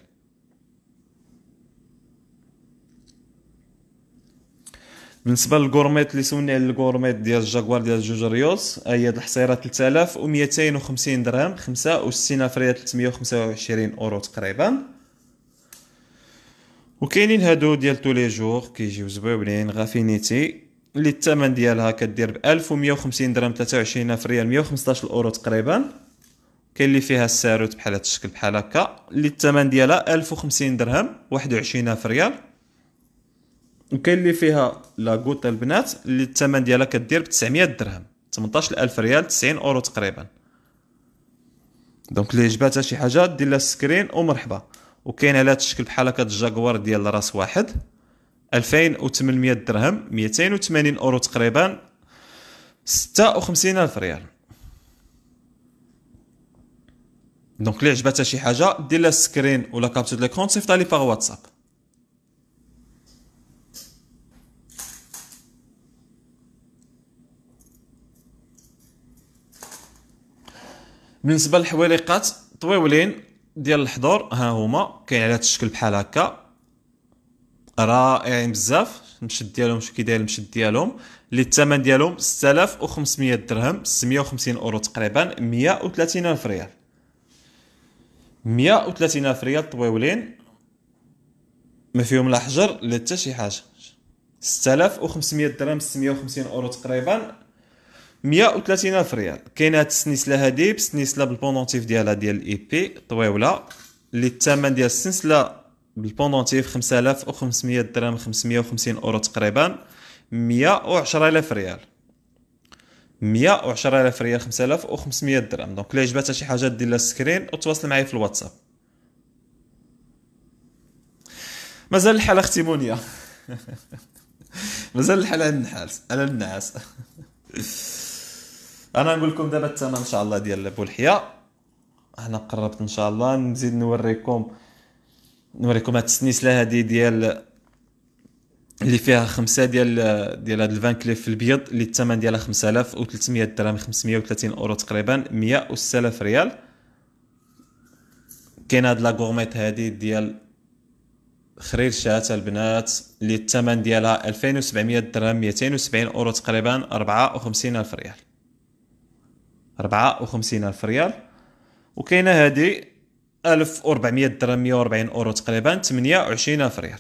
A: بالنسبه للغورميت اللي سولني على الغورميت ديال الجاكوار ديال جوج ريوس هي هاد الحصيره 3250 درهم 65 فريه 325 اورو تقريبا وكاينين هادو ديال تولي جوغ كيجيو زويبين غافينيتي اللي الثمن ديالها كدير ب 1150 درهم 23 فريال 115 اورو تقريبا كاين اللي فيها الساروت بحال هاد الشكل بحال هكا اللي الثمن ديالها 1050 درهم 21 فريال وكاين اللي فيها لا غوتا البنات اللي الثمن ديالها كدير ب 900 درهم 18000 ريال 90 اورو تقريبا دونك اللي جباتها شي حاجه دير لها سكرين ومرحبا وكاين على هذا الشكل بحال هكا الجاكوار ديال راس واحد 2800 درهم 280 اورو تقريبا 56000 ريال دونك اللي عجبتها شي حاجه دير لها سكرين ولا كابتور ليكون صيفطها لي باغ واتساب بالنسبه للحويليقات طويولين ديال الحضور ها هما كاين على هذا الشكل بحال هكا رائعين بزاف المشد ديالهم شو كي داير المشد ديالهم اللي الثمن ديالهم 6500 درهم 650 اورو تقريبا 130 الف ريال 130 الف ريال طويولين ما فيهم لا حجر لا حتى شي حاجه 6500 درهم 650 اورو تقريبا 130 الف ريال كاينه هاد السنسله هادي بالسنسله بالبوندونتيف ديالها ديال الاي بي طويوله اللي الثمن ديال السنسله بالبوندونتيف 5500 درهم 550 اورو تقريبا 110000 ريال 110000 ريال 5500 درهم دونك الا عجباتها شي حاجه دير لها سكرين وتواصل معايا في الواتساب مازال الحاله اختيمونيه مازال الحاله على النحاس على النعاس انا نقول لكم دابا الثمن ان شاء الله ديال البولحيه هنا قربت ان شاء الله نزيد نوريكم نوريكم هاد السنيسله هادي ديال اللي فيها خمسه ديال ديال هاد الفان كليف البيض اللي الثمن ديالها 5300 درهم 530 اورو تقريبا 106000 ريال كاين هاد لا غورميت هادي ديال خريرشات البنات اللي الثمن ديالها 2700 درهم 270 اورو تقريبا 54000 ريال 54 الف ريال وكاينه هذه 1400 درهم 140 اورو تقريبا 28 الف ريال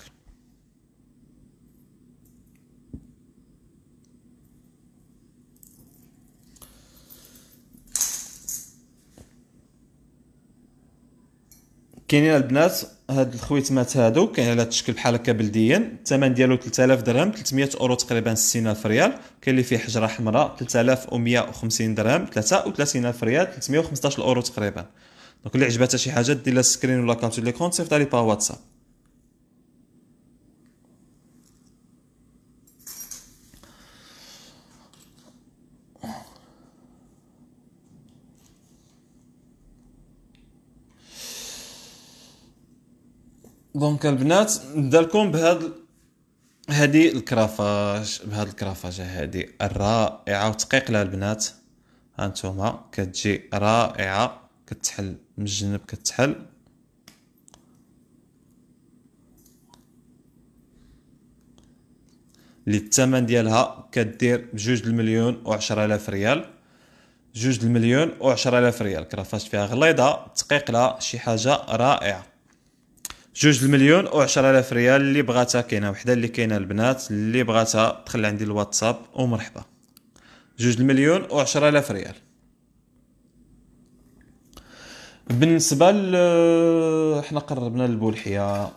A: كاينين البنات هاد الخويت مات هادو كاين على تشكل بحال هكا بلديا الثمن ديالو 3000 درهم 300 اورو تقريبا 60000 ريال كاين اللي فيه حجره حمراء 3150 درهم 33000 ريال 315 اورو تقريبا دونك اللي عجبتها شي حاجه دير لها سكرين ولا لي كونت تصيفطها لي با واتساب دونك البنات نبدا لكم بهذا هذه الكرافاج بهاد الكرافاجه هذه الرائعه وتقيق لها البنات هانتوما كتجي رائعه كتحل من الجنب كتحل لي الثمن ديالها كدير بجوج المليون و الاف ريال جوج المليون و الاف ريال كرافاج فيها غليظه تقيق لها شي حاجه رائعه جوج المليون و الاف ريال اللي بغاتها كاينه وحده اللي كاينه البنات اللي بغاتها دخل عندي الواتساب ومرحبا جوج المليون و الاف ريال بالنسبه ل حنا قربنا للبولحيه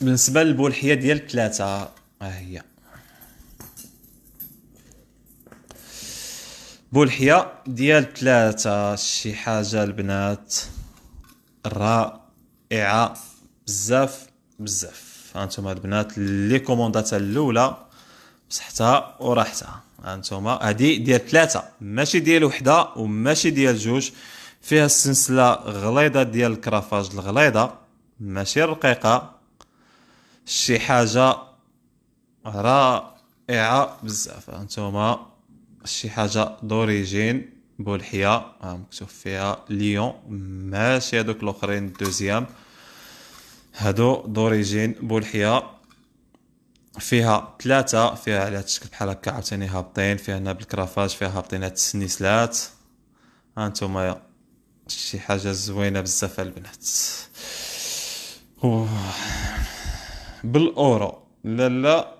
A: بالنسبه للبولحيه ديال ثلاثة ها هي بولحيه ديال ثلاثة شي حاجه البنات رائعه بزاف بزاف هانتوما البنات لي كوموندات الاولى بصحتها وراحتها هانتوما هادي ديال ثلاثه ماشي ديال وحده وماشي ديال جوج فيها السلسله غليظه ديال الكرافاج الغليظه ماشي رقيقه شي حاجه رائعه بزاف هانتوما شي حاجه دوريجين بولحيه مكتوب فيها ليون ماشي هادوك الاخرين الدوزيام هادو دوريجين بولحيه فيها ثلاثه فيها على الشكل بحال هكا عاوتاني هابطين فيها هنا بالكرافاج فيها هابطين هاد السنيسلات هانتوما شي حاجه زوينه بزاف البنات بالاورو لا لا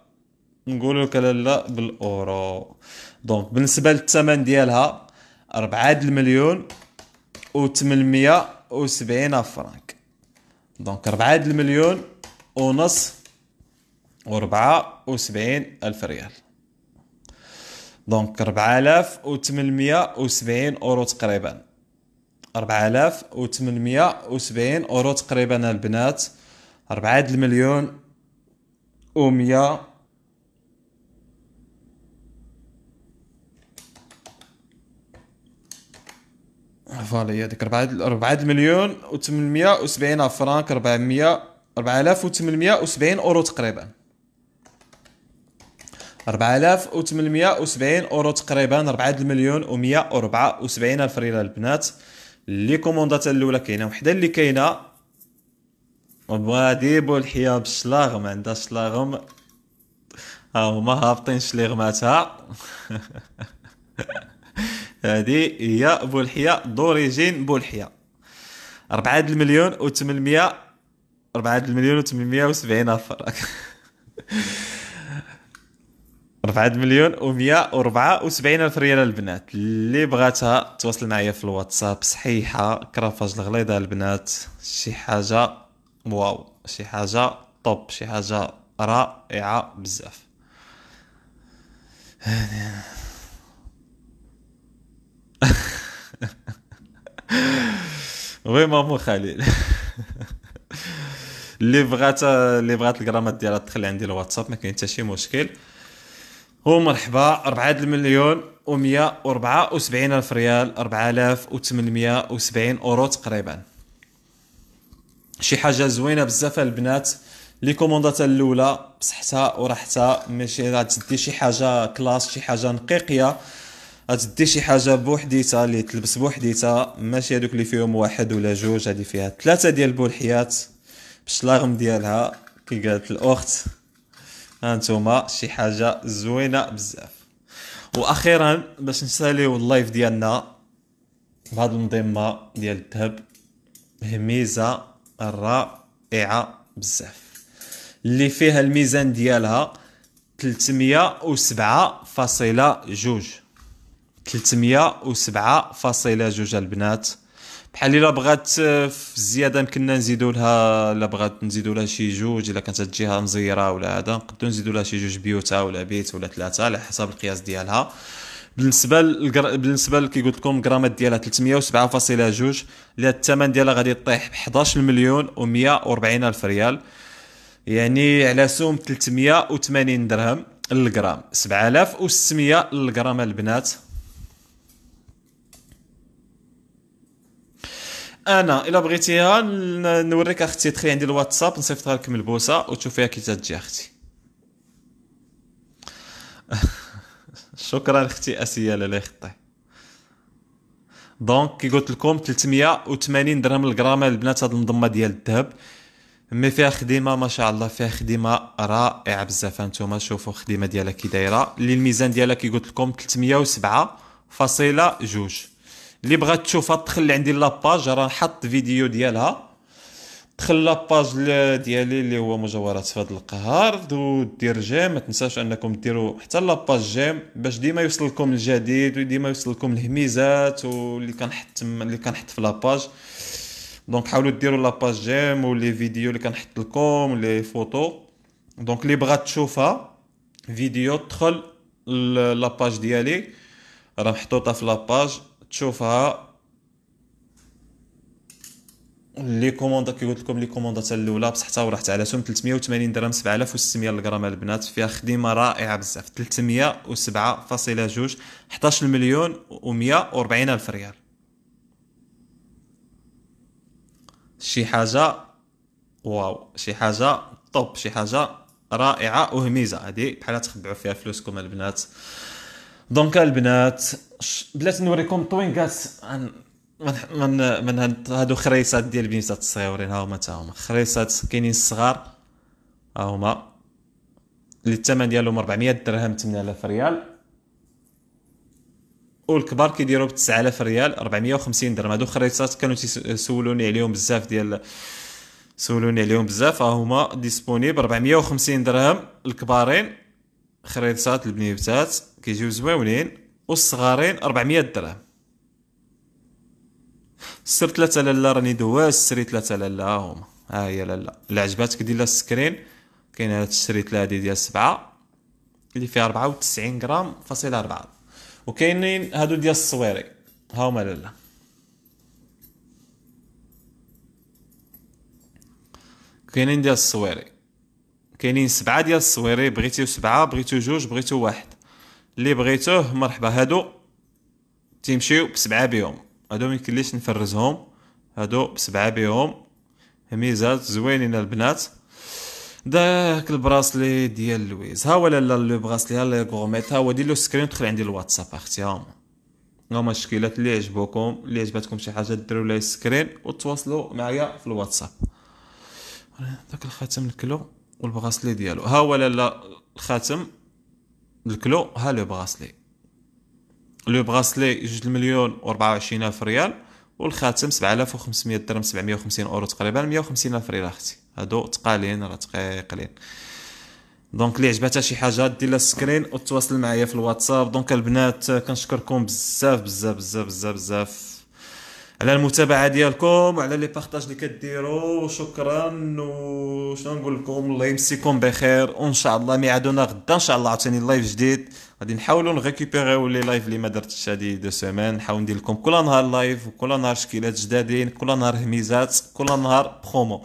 A: نقول لك لا لا بالاورو دونك بالنسبه للثمن ديالها 4 المليون و 870 فرانك دونك ربعة المليون ربعة وربعة سبعين ألف ريال دونك ربعة آلاف وثمنمية سبعين أورو تقريبا ربعة آلاف وثمنمية سبعين أورو تقريبا البنات ربعة المليون مية فوالا هي هذيك 4 مليون و870 فرانك 400 4870 اورو تقريبا 4870 اورو تقريبا 4 مليون و174 الف ريال البنات لي كوموندات الاولى كاينه وحده اللي كاينه غادي بولحيه بالشلاغم عندها الشلاغم ها هما هابطين شليغماتها هذه هي بولحيه دوريجين بولحيه 4 المليون و800 4 المليون و870 الف راك 4 مليون و174 الف ريال البنات اللي بغاتها تواصل معايا في الواتساب صحيحه كرافاج الغليظه البنات شي حاجه واو شي حاجه طوب شي حاجه رائعه بزاف وي مامو خليل اللي بغات اللي بغات الكرامات ديالها تدخل عندي الواتساب ما كاين حتى شي مشكل مرحبا 4 مليون و174 الف ريال 4870 اورو تقريبا شي حاجه زوينه بزاف البنات لي كوموندات الاولى بصحتها وراحتها ماشي غتدي شي حاجه كلاس شي حاجه نقيقيه غتدي شي حاجه بوحديتها اللي تلبس بوحديتها ماشي هذوك اللي فيهم واحد ولا جوج هذه فيها ثلاثه ديال بولحيات بالشلاغم ديالها كي قالت الاخت هانتوما شي حاجه زوينه بزاف واخيرا باش نساليو اللايف ديالنا بهاد المضمه ديال الذهب هميزه رائعه بزاف اللي فيها الميزان ديالها 307.2 307.2 البنات بحال الا بغات آه، في الزياده يمكننا نزيدو لها الا بغات نزيدو لها شي جوج الا كانت الجهه مزيره ولا هذا نقدروا نزيدو لها شي جوج بيوتها ولا بيت ولا ثلاثه على حسب القياس ديالها بالنسبه للجر... بالنسبه اللي كيقول لكم غرامات ديالها 307.2 اللي الثمن ديالها غادي يطيح ب 11 مليون و140 الف ريال يعني على سوم 380 درهم للغرام 7600 للغرام البنات انا الا بغيتيها نوريك اختي تخلي عندي الواتساب نصيفطها لك ملبوسه وتشوفيها كي تجي اختي شكرا اختي اسيا لا يخطي دونك كي قلت لكم 380 درهم الغرامه البنات هاد المضمه ديال الذهب مي فيها خدمه ما شاء الله فيها خدمه رائعه بزاف انتم شوفوا الخدمه ديالها كي دايره اللي الميزان ديالها كي قلت لكم 307 فاصله جوج اللي بغات تشوفها دخل عندي لاباج راه حط فيديو ديالها دخل لاباج ديالي اللي هو مجوهرات فهاد القهار ودير جيم ما تنساش انكم ديروا حتى لاباج جيم باش ديما يوصلكم الجديد وديما يوصلكم الهميزات واللي كنحط اللي كنحط في لاباج دونك حاولوا ديروا لاباج جيم ولي فيديو اللي كنحط لكم لي فوتو دونك اللي بغات تشوفها فيديو تدخل لاباج ديالي راه محطوطه في لاباج تشوفها لي كوموندا كي قلت لكم لي كوموندا تاع الاولى بصح حتى ورحت على سوم 380 درهم 7600 غرام البنات فيها خدمه رائعه بزاف 307.2 11 مليون و140 الف ريال شي حاجه واو شي حاجه طوب شي حاجه رائعه وهميزه هذه بحال تخبعوا فيها فلوسكم البنات دونك البنات بلاتي نوريكم طوينكات عن من من هادو خريصات ديال بنيتات الصغيورين ها هما تا هما خريصات كاينين الصغار ها هما اللي الثمن ديالهم 400 درهم 8000 ريال والكبار كيديروا ب 9000 ريال 450 درهم هادو خريصات كانوا تيسولوني عليهم بزاف ديال سولوني عليهم بزاف ها هما ديسبونيبل 450 درهم الكبارين خريصات البنيبتات كيجيو زويونين والصغارين 400 درهم سر ثلاثة لالا راني دواز سري ثلاثة لالا هما ها هي لالا اللي عجباتك ديال السكرين كاين هاد الشريط هادي ديال سبعة اللي فيها 94 غرام فاصلة و وكاينين هادو ديال الصويري ها هما لالا كاينين ديال الصويري كاينين سبعة ديال الصويري بغيتيو سبعة بغيتو جوج بغيتو واحد اللي بغيتوه مرحبا هادو تيمشيو بسبعة بيهم هادو ميمكنليش نفرزهم هادو بسبعة بيهم ميزات زوينين البنات داك البراسلي ديال لويز ها هو لا لو براسلي لا غورميت ها هو دير له سكرين دخل عندي الواتساب اختي ها هما الشكيلات اللي عجبوكم اللي عجبتكم شي حاجه ديروا لي سكرين وتواصلوا معايا في الواتساب داك الخاتم الكلو والبراسلي ديالو ها هو لا الخاتم الكلو ها لو براسلي لو براسلي جوج مليون و وعشرين الف ريال والخاتم سبعة آلاف وخمسمية درهم سبعمية وخمسين اورو تقريبا مية وخمسين الف ريال اختي هادو تقالين راه تقيقلين دونك اللي عجباتها شي حاجه دير لها سكرين وتواصل معايا في الواتساب دونك البنات كنشكركم بزاف بزاف بزاف بزاف بزاف على المتابعه ديالكم وعلى لي بارطاج اللي كديروا وشكرا وشنو نقول لكم الله يمسيكم بخير وان شاء الله ميعادنا غدا ان شاء الله عاوتاني لايف جديد غادي نحاولوا نغيكوبيريو لي لايف اللي ما درتش هادي دو سيمين نحاول ندير لكم كل نهار لايف وكل نهار شكيلات جدادين كل نهار هميزات كل نهار برومو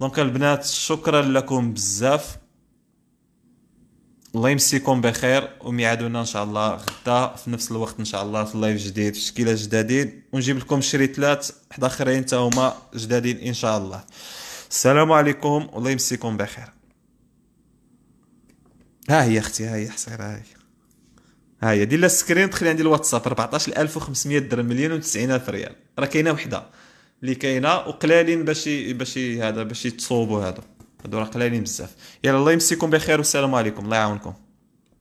A: دونك البنات شكرا لكم بزاف الله يمسيكم بخير وميعادونا ان شاء الله غدا في نفس الوقت ان شاء الله في لايف جديد في شكيله جدادين ونجيب لكم شريتلات حدا اخرين هما جدادين ان شاء الله السلام عليكم والله يمسيكم بخير ها هي اختي ها هي حصيره ها هي ها هي دير لها السكرين دخلي عندي الواتساب 14500 درهم مليون و الف ريال راه كاينه وحده اللي كاينه وقلالين باش باش هذا باش يتصوبوا هذا هادو راه قلالين بزاف يلا الله يمسيكم بخير والسلام عليكم الله يعاونكم